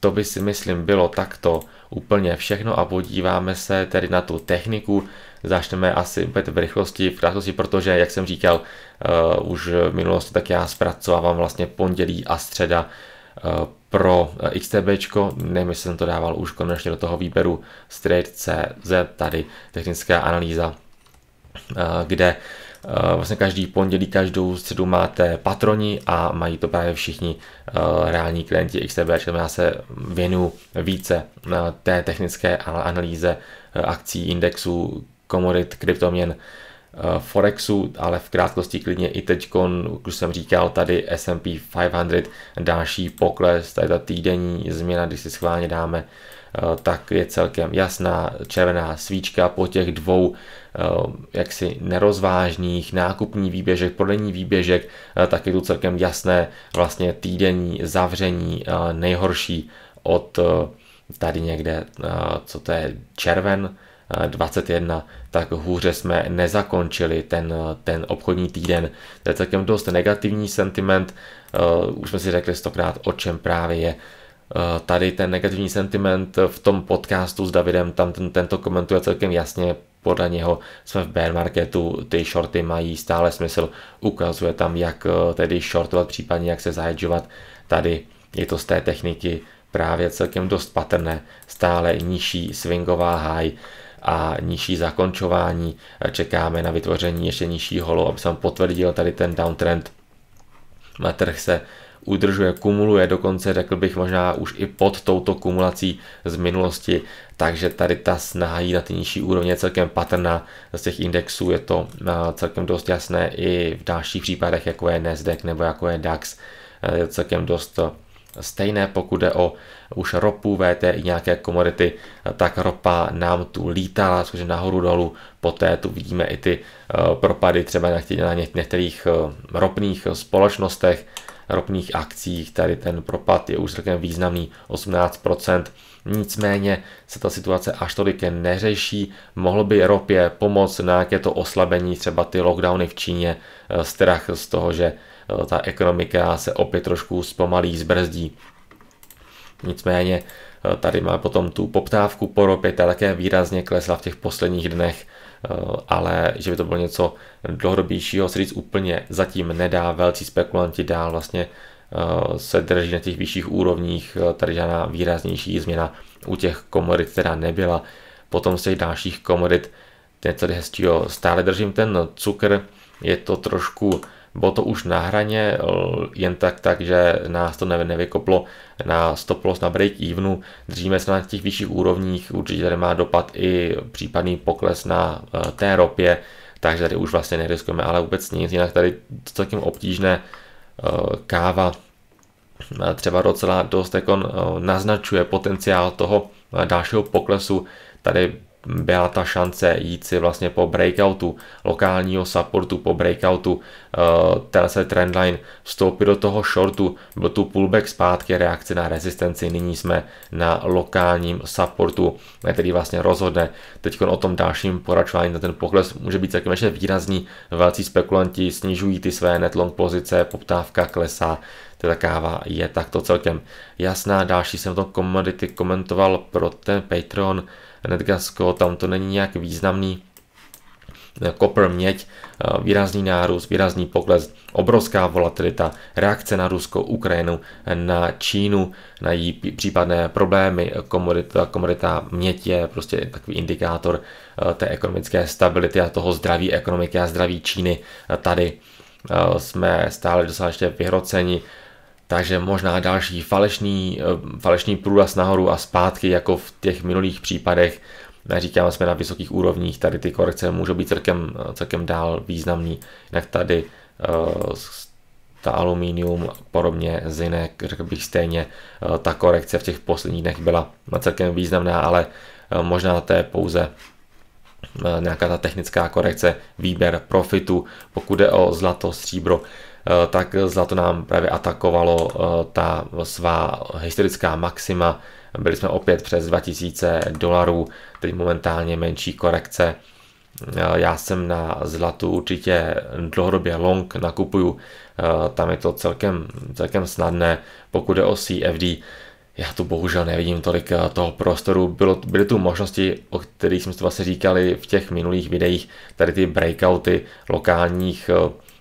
To by si myslím bylo takto úplně všechno a podíváme se tedy na tu techniku. Začneme asi opět v rychlosti, v krátkosti, protože, jak jsem říkal, uh, už v minulosti, tak já zpracovávám vlastně pondělí a středa uh, pro eh, XTB nevím, jestli jsem to dával už konečně do toho výběru Straight CZ, tady technická analýza, uh, kde uh, Eh, vlastně každý pondělí, každou středu máte patroni a mají to právě všichni eh, reální klienti XTB, čili já se věnu více eh, té technické analýze akcí, indexů, komodit, kryptoměn, Forexu, ale v krátkosti klidně i teď, už jsem říkal, tady S&P 500, další pokles, tady ta týdenní změna, když si schválně dáme, tak je celkem jasná červená svíčka po těch dvou Eh, jaksi nerozvážných nákupní výběžek, prodejní výběžek, eh, tak je tu celkem jasné vlastně týdenní zavření eh, nejhorší od tady někde, co to je, červen 21, tak hůře jsme nezakončili ten, ten obchodní týden. To je celkem dost negativní sentiment, už jsme si řekli stokrát, o čem právě je Eh, tady ten negativní sentiment v tom podcastu s Davidem, tam ten, tento komentuje celkem jasně, podle něho jsme v bear marketu, ty shorty mají stále smysl, ukazuje tam, jak eh, tedy shortovat, případně jak se zahedžovat. Tady je to z té techniky právě celkem dost patrné, stále nižší swingová high a nižší zakončování. Eh, čekáme na vytvoření ještě nižší holo, aby se potvrdil tady ten downtrend. Na trh se udržuje, kumuluje, dokonce řekl bych možná už i pod touto kumulací z minulosti, takže tady ta snaha jít na ty nižší úrovně je celkem patrná z těch indexů, je to eh, celkem dost jasné i v dalších případech, jako je Nasdaq nebo jako je DAX, eh, je celkem dost eh, Stejné pokud jde o už ropu, i nějaké komodity, tak ropa nám tu lítala, což nahoru dolů, poté tu vidíme i ty propady třeba na některých ropných společnostech, ropných akcích. Tady ten propad je už celkem významný 18%. Nicméně se ta situace až tolik neřeší. Mohlo by ropě pomoct na nějaké to oslabení, třeba ty lockdowny v Číně, eh, strach z toho, že eh, ta ekonomika se opět trošku zpomalí, zbrzdí. Nicméně eh, tady má potom tu poptávku po ropě, ta také výrazně klesla v těch posledních dnech Eh, ale že by to bylo něco dlouhodobějšího, se říct úplně zatím nedá. Velcí spekulanti dál vlastně eh, se drží na těch vyšších úrovních, eh, tady žádná výraznější změna u těch komodit která nebyla. Potom z těch dalších komodit něco hezčího stále držím ten cukr, je to trošku bylo to už na hraně, jen tak tak, že nás to nevykoplo na loss, na break evenu. Držíme se na těch vyšších úrovních, určitě tady má dopad i případný pokles na e, té ropě, takže tady už vlastně neriskujeme ale vůbec nic, jinak tady celkem obtížné e, káva e, třeba docela dost jako naznačuje potenciál toho dalšího poklesu. Tady byla ta šance jít si vlastně po breakoutu lokálního supportu, po breakoutu eh, ten se trendline vstoupit do toho shortu, byl tu pullback zpátky, reakce na rezistenci, nyní jsme na lokálním supportu, který vlastně rozhodne. Teď o tom dalším poračování na ten pokles může být celkem ještě výrazný, velcí spekulanti snižují ty své netlong pozice, poptávka klesá, teda káva je takto celkem jasná. Další jsem to komodity komentoval pro ten Patreon, Nedgasko, tam to není nějak významný. Copper, měď, eh, výrazný nárůst, výrazný pokles, obrovská volatilita, reakce na Rusko, Ukrajinu, na Čínu, na její případné problémy, komodita, komodita měď je prostě takový indikátor eh, té ekonomické stability a toho zdraví ekonomiky a zdraví Číny eh, tady jsme stále dosáhli vyhroceni takže možná další falešný, eh, falešný průraz nahoru a zpátky, jako v těch minulých případech. Neříkám, jsme na vysokých úrovních, tady ty korekce můžou být celkem, eh, celkem dál významný. Jinak tady eh, ta aluminium, podobně zinek, řekl bych stejně, ta korekce v těch posledních dnech byla celkem významná, ale možná to je pouze nějaká ta technická korekce, výběr profitu, pokud jde o zlato, stříbro, Eh, tak zlato nám právě atakovalo eh, ta svá historická maxima. Byli jsme opět přes 2000 dolarů, teď momentálně menší korekce. Eh, já jsem na zlatu určitě dlouhodobě long nakupuju, tam je to celkem, celkem snadné. Pokud je o CFD, já tu bohužel nevidím tolik toho prostoru. Bylo, byly tu možnosti, o kterých jsme to vlastně říkali v těch minulých videích, tady ty breakouty lokálních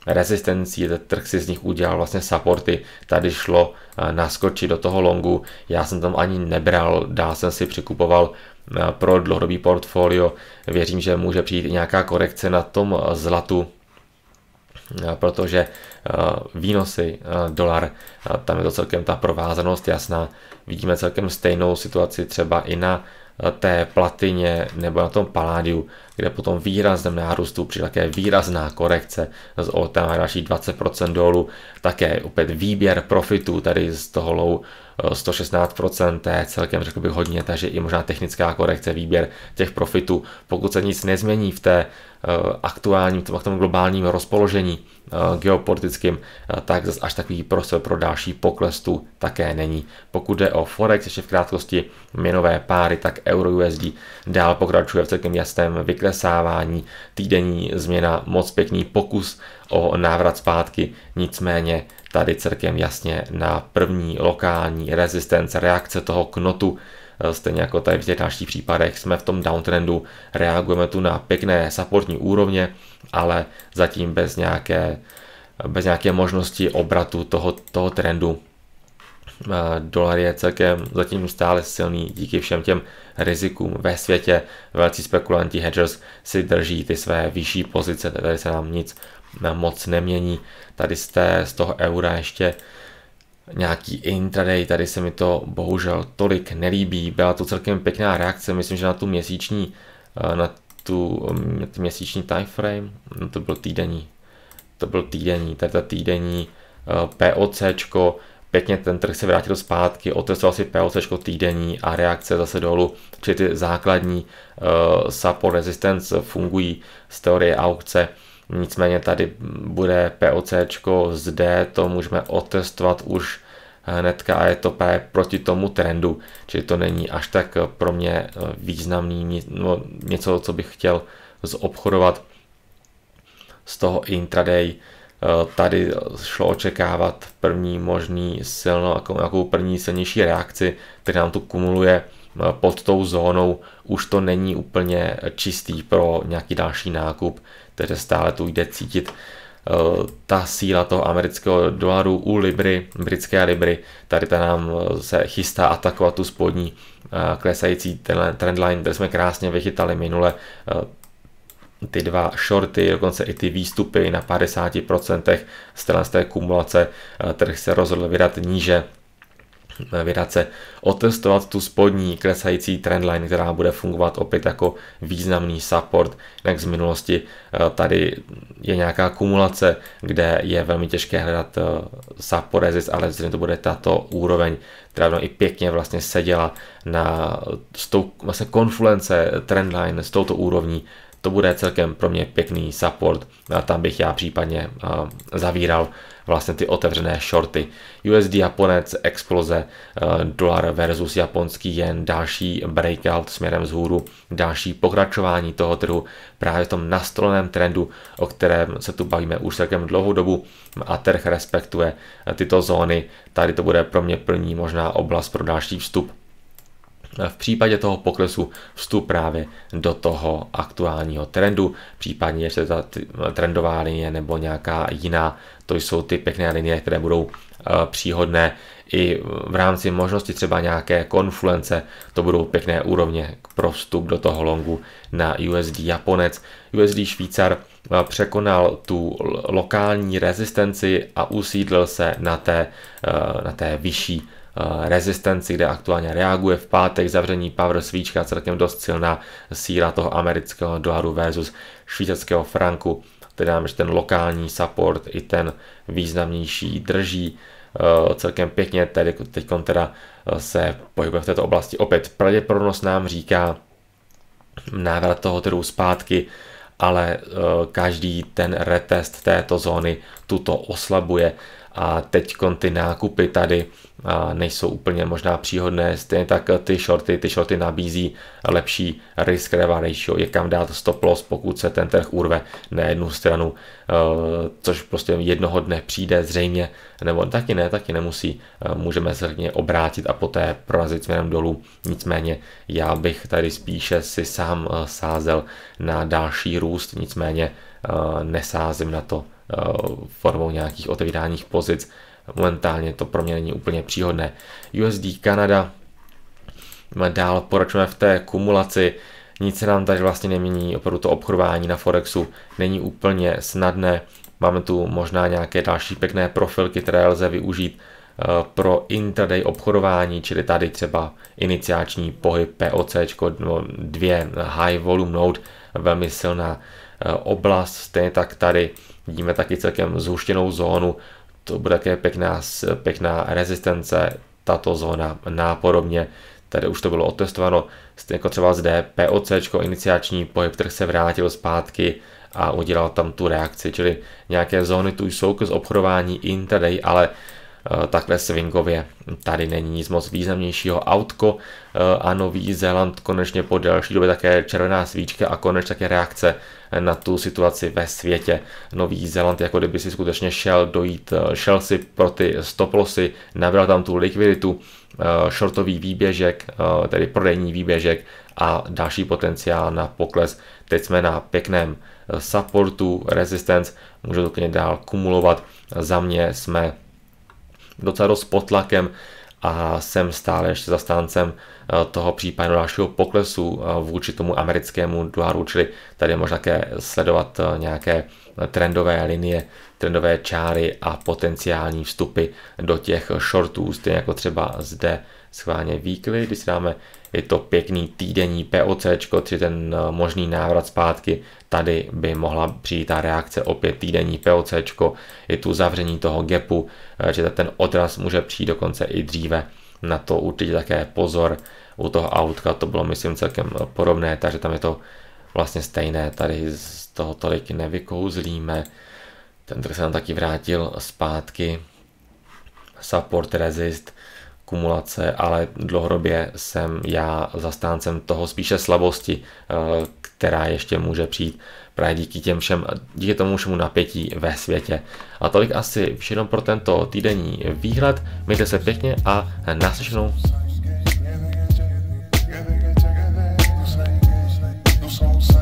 rezistencí, ten trh si z nich udělal vlastně supporty, tady šlo eh, naskočit do toho longu, já jsem tam ani nebral, dál jsem si přikupoval eh, pro dlouhodobý portfolio, věřím, že může přijít i nějaká korekce na tom eh, zlatu, protože výnosy dolar, tam je to celkem ta provázanost jasná. Vidíme celkem stejnou situaci třeba i na té platině nebo na tom paládiu, kde potom výrazném nárůstu při také výrazná korekce z OTA další 20% dolů, také opět výběr profitů tady z toho low 116%, eh, to je celkem řekl bych hodně, takže i možná technická korekce, výběr těch profitů. Pokud se nic nezmění v té eh, aktuálním, v tom globálním rozpoložení eh, geopolitickým, tak zase až takový prostor pro další pokles tu také není. Pokud jde o Forex, ještě v krátkosti měnové páry, tak euro USD dál pokračuje v celkem jasném vyklesávání, týdenní změna, moc pěkný pokus o návrat zpátky, nicméně Tady celkem jasně na první lokální rezistence, reakce toho knotu, eh, stejně jako tady v těch dalších případech jsme v tom downtrendu, reagujeme tu na pěkné supportní úrovně, ale zatím bez nějaké, bez nějaké možnosti obratu toho, toho trendu. Eh, dolar je celkem zatím stále silný díky všem těm rizikům ve světě. Velcí spekulanti hedgers si drží ty své vyšší pozice, tady se nám nic moc nemění. Tady jste z toho eura ještě nějaký intraday, tady se mi to bohužel tolik nelíbí. Byla to celkem pěkná reakce, myslím, že na tu měsíční, eh, na tu, na mm, tu měsíční timeframe, no to byl týdenní, to byl týdenní, tady ta týdenní eh, POCčko, pěkně ten trh se vrátil zpátky, otestoval si POC týdenní a reakce zase dolů, čili ty základní eh, support resistance fungují z teorie aukce. Nicméně tady bude POC z D, to můžeme otestovat už hnedka a je to právě proti tomu trendu, čili to není až tak pro mě eh, významný, no, něco, co bych chtěl zobchodovat z toho intraday. Eh, tady šlo očekávat první možný silnou, jako nějakou první silnější reakci, která nám tu kumuluje eh, pod tou zónou, už to není úplně čistý pro nějaký další nákup takže stále tu jde cítit eh, ta síla toho amerického dolaru u libry, britské libry, tady ta nám eh, se chystá atakovat tu spodní eh, klesající trendline, kde jsme krásně vychytali minule ty dva shorty, dokonce i ty výstupy na 50% z té kumulace, trh se rozhodl vydat níže vydat se otestovat tu spodní klesající trendline, která bude fungovat opět jako významný support, jak z minulosti eh, tady je nějaká kumulace, kde je velmi těžké hledat eh, support resist, ale zřejmě to bude tato úroveň, která i pěkně vlastně seděla na s tou vlastně konfluence trendline s touto úrovní to bude celkem pro mě pěkný support a tam bych já případně zavíral vlastně ty otevřené shorty. USD Japonec, exploze, dolar versus japonský jen, další breakout směrem hůru. další pokračování toho trhu právě v tom nastoleném trendu, o kterém se tu bavíme už celkem dlouhou dobu a trh respektuje tyto zóny. Tady to bude pro mě plní možná oblast pro další vstup. Eh, v případě toho poklesu vstup právě do toho aktuálního trendu, případně ještě ta trendová linie nebo nějaká jiná, to jsou ty pěkné linie, které budou eh, příhodné i v rámci možnosti třeba nějaké konfluence, to budou pěkné úrovně pro vstup do toho longu na USD Japonec. USD Švýcar eh, překonal tu lokální rezistenci a usídlil se na té, na té vyšší Eh, rezistenci, kde aktuálně reaguje v pátek zavření Power svíčka celkem dost silná síla toho amerického dolaru versus švýcarského franku. Tedy nám, ještě ten lokální support i ten významnější drží eh, celkem pěkně, tedy teď teda eh, se pohybuje v této oblasti. Opět pravděpodobnost nám říká návrat toho trhu zpátky, ale každý ten retest této zóny tuto oslabuje a teď ty nákupy tady nejsou úplně možná příhodné, stejně tak ty shorty, ty shorty nabízí lepší risk reward ratio, je kam dát stop loss, pokud se ten trh urve na jednu stranu, e, což prostě jednoho dne přijde zřejmě, nebo taky ne, taky nemusí, e, můžeme se obrátit a poté prorazit směrem dolů, nicméně já bych tady spíše si sám e, sázel na další růst, nicméně nesázím na to Eh, formou nějakých otevíráních pozic. Momentálně to pro mě není úplně příhodné. USD Kanada, dál poračujeme v té kumulaci, nic se nám tady vlastně nemění, opravdu to obchodování na Forexu není úplně snadné. Máme tu možná nějaké další pěkné profilky, které lze využít eh, pro intraday obchodování, čili tady třeba iniciační pohyb POC, dvě high volume node, velmi silná eh, oblast. Stejně tak tady vidíme taky celkem zhuštěnou zónu, to bude také pěkná, pěkná rezistence, tato zóna nápodobně. Tady už to bylo otestováno, stejně jako třeba zde POC, iniciační pohyb, trh se vrátil zpátky a udělal tam tu reakci, čili nějaké zóny tu jsou k obchodování intraday, ale Eh, takhle swingově. Tady není nic moc významnějšího autko eh, a Nový Zéland konečně po delší době také červená svíčka a konečně také reakce na tu situaci ve světě. Nový Zéland jako kdyby si skutečně šel dojít, šel eh, si pro ty stoplosy, nabral tam tu likviditu, shortový výběžek, tedy prodejní výběžek a další potenciál na pokles. Teď jsme na pěkném supportu, resistance, můžu to dál kumulovat. Za mě jsme docela dost pod tlakem a jsem stále ještě zastáncem eh, toho případu dalšího poklesu eh, vůči tomu americkému dolaru, čili tady je možná také sledovat eh, nějaké trendové linie, trendové čáry a potenciální vstupy do těch shortů, stejně jako třeba zde schválně výkly, když si dáme, je to pěkný týdenní POC, tři ten eh, možný návrat zpátky, tady by mohla přijít ta reakce opět týdenní POC, je tu zavření toho gapu, eh, že ten odraz může přijít dokonce i dříve, na to určitě také pozor, u toho autka to bylo myslím celkem eh, podobné, takže tam je to vlastně stejné, tady z toho tolik nevykouzlíme, ten trh se nám taky vrátil zpátky, support resist, kumulace, ale dlouhodobě jsem já zastáncem toho spíše slabosti, eh, která ještě může přijít právě díky těm všem, díky tomu všemu napětí ve světě. A tolik asi všechno pro tento týdenní výhled. Mějte se pěkně a naslyšenou. Give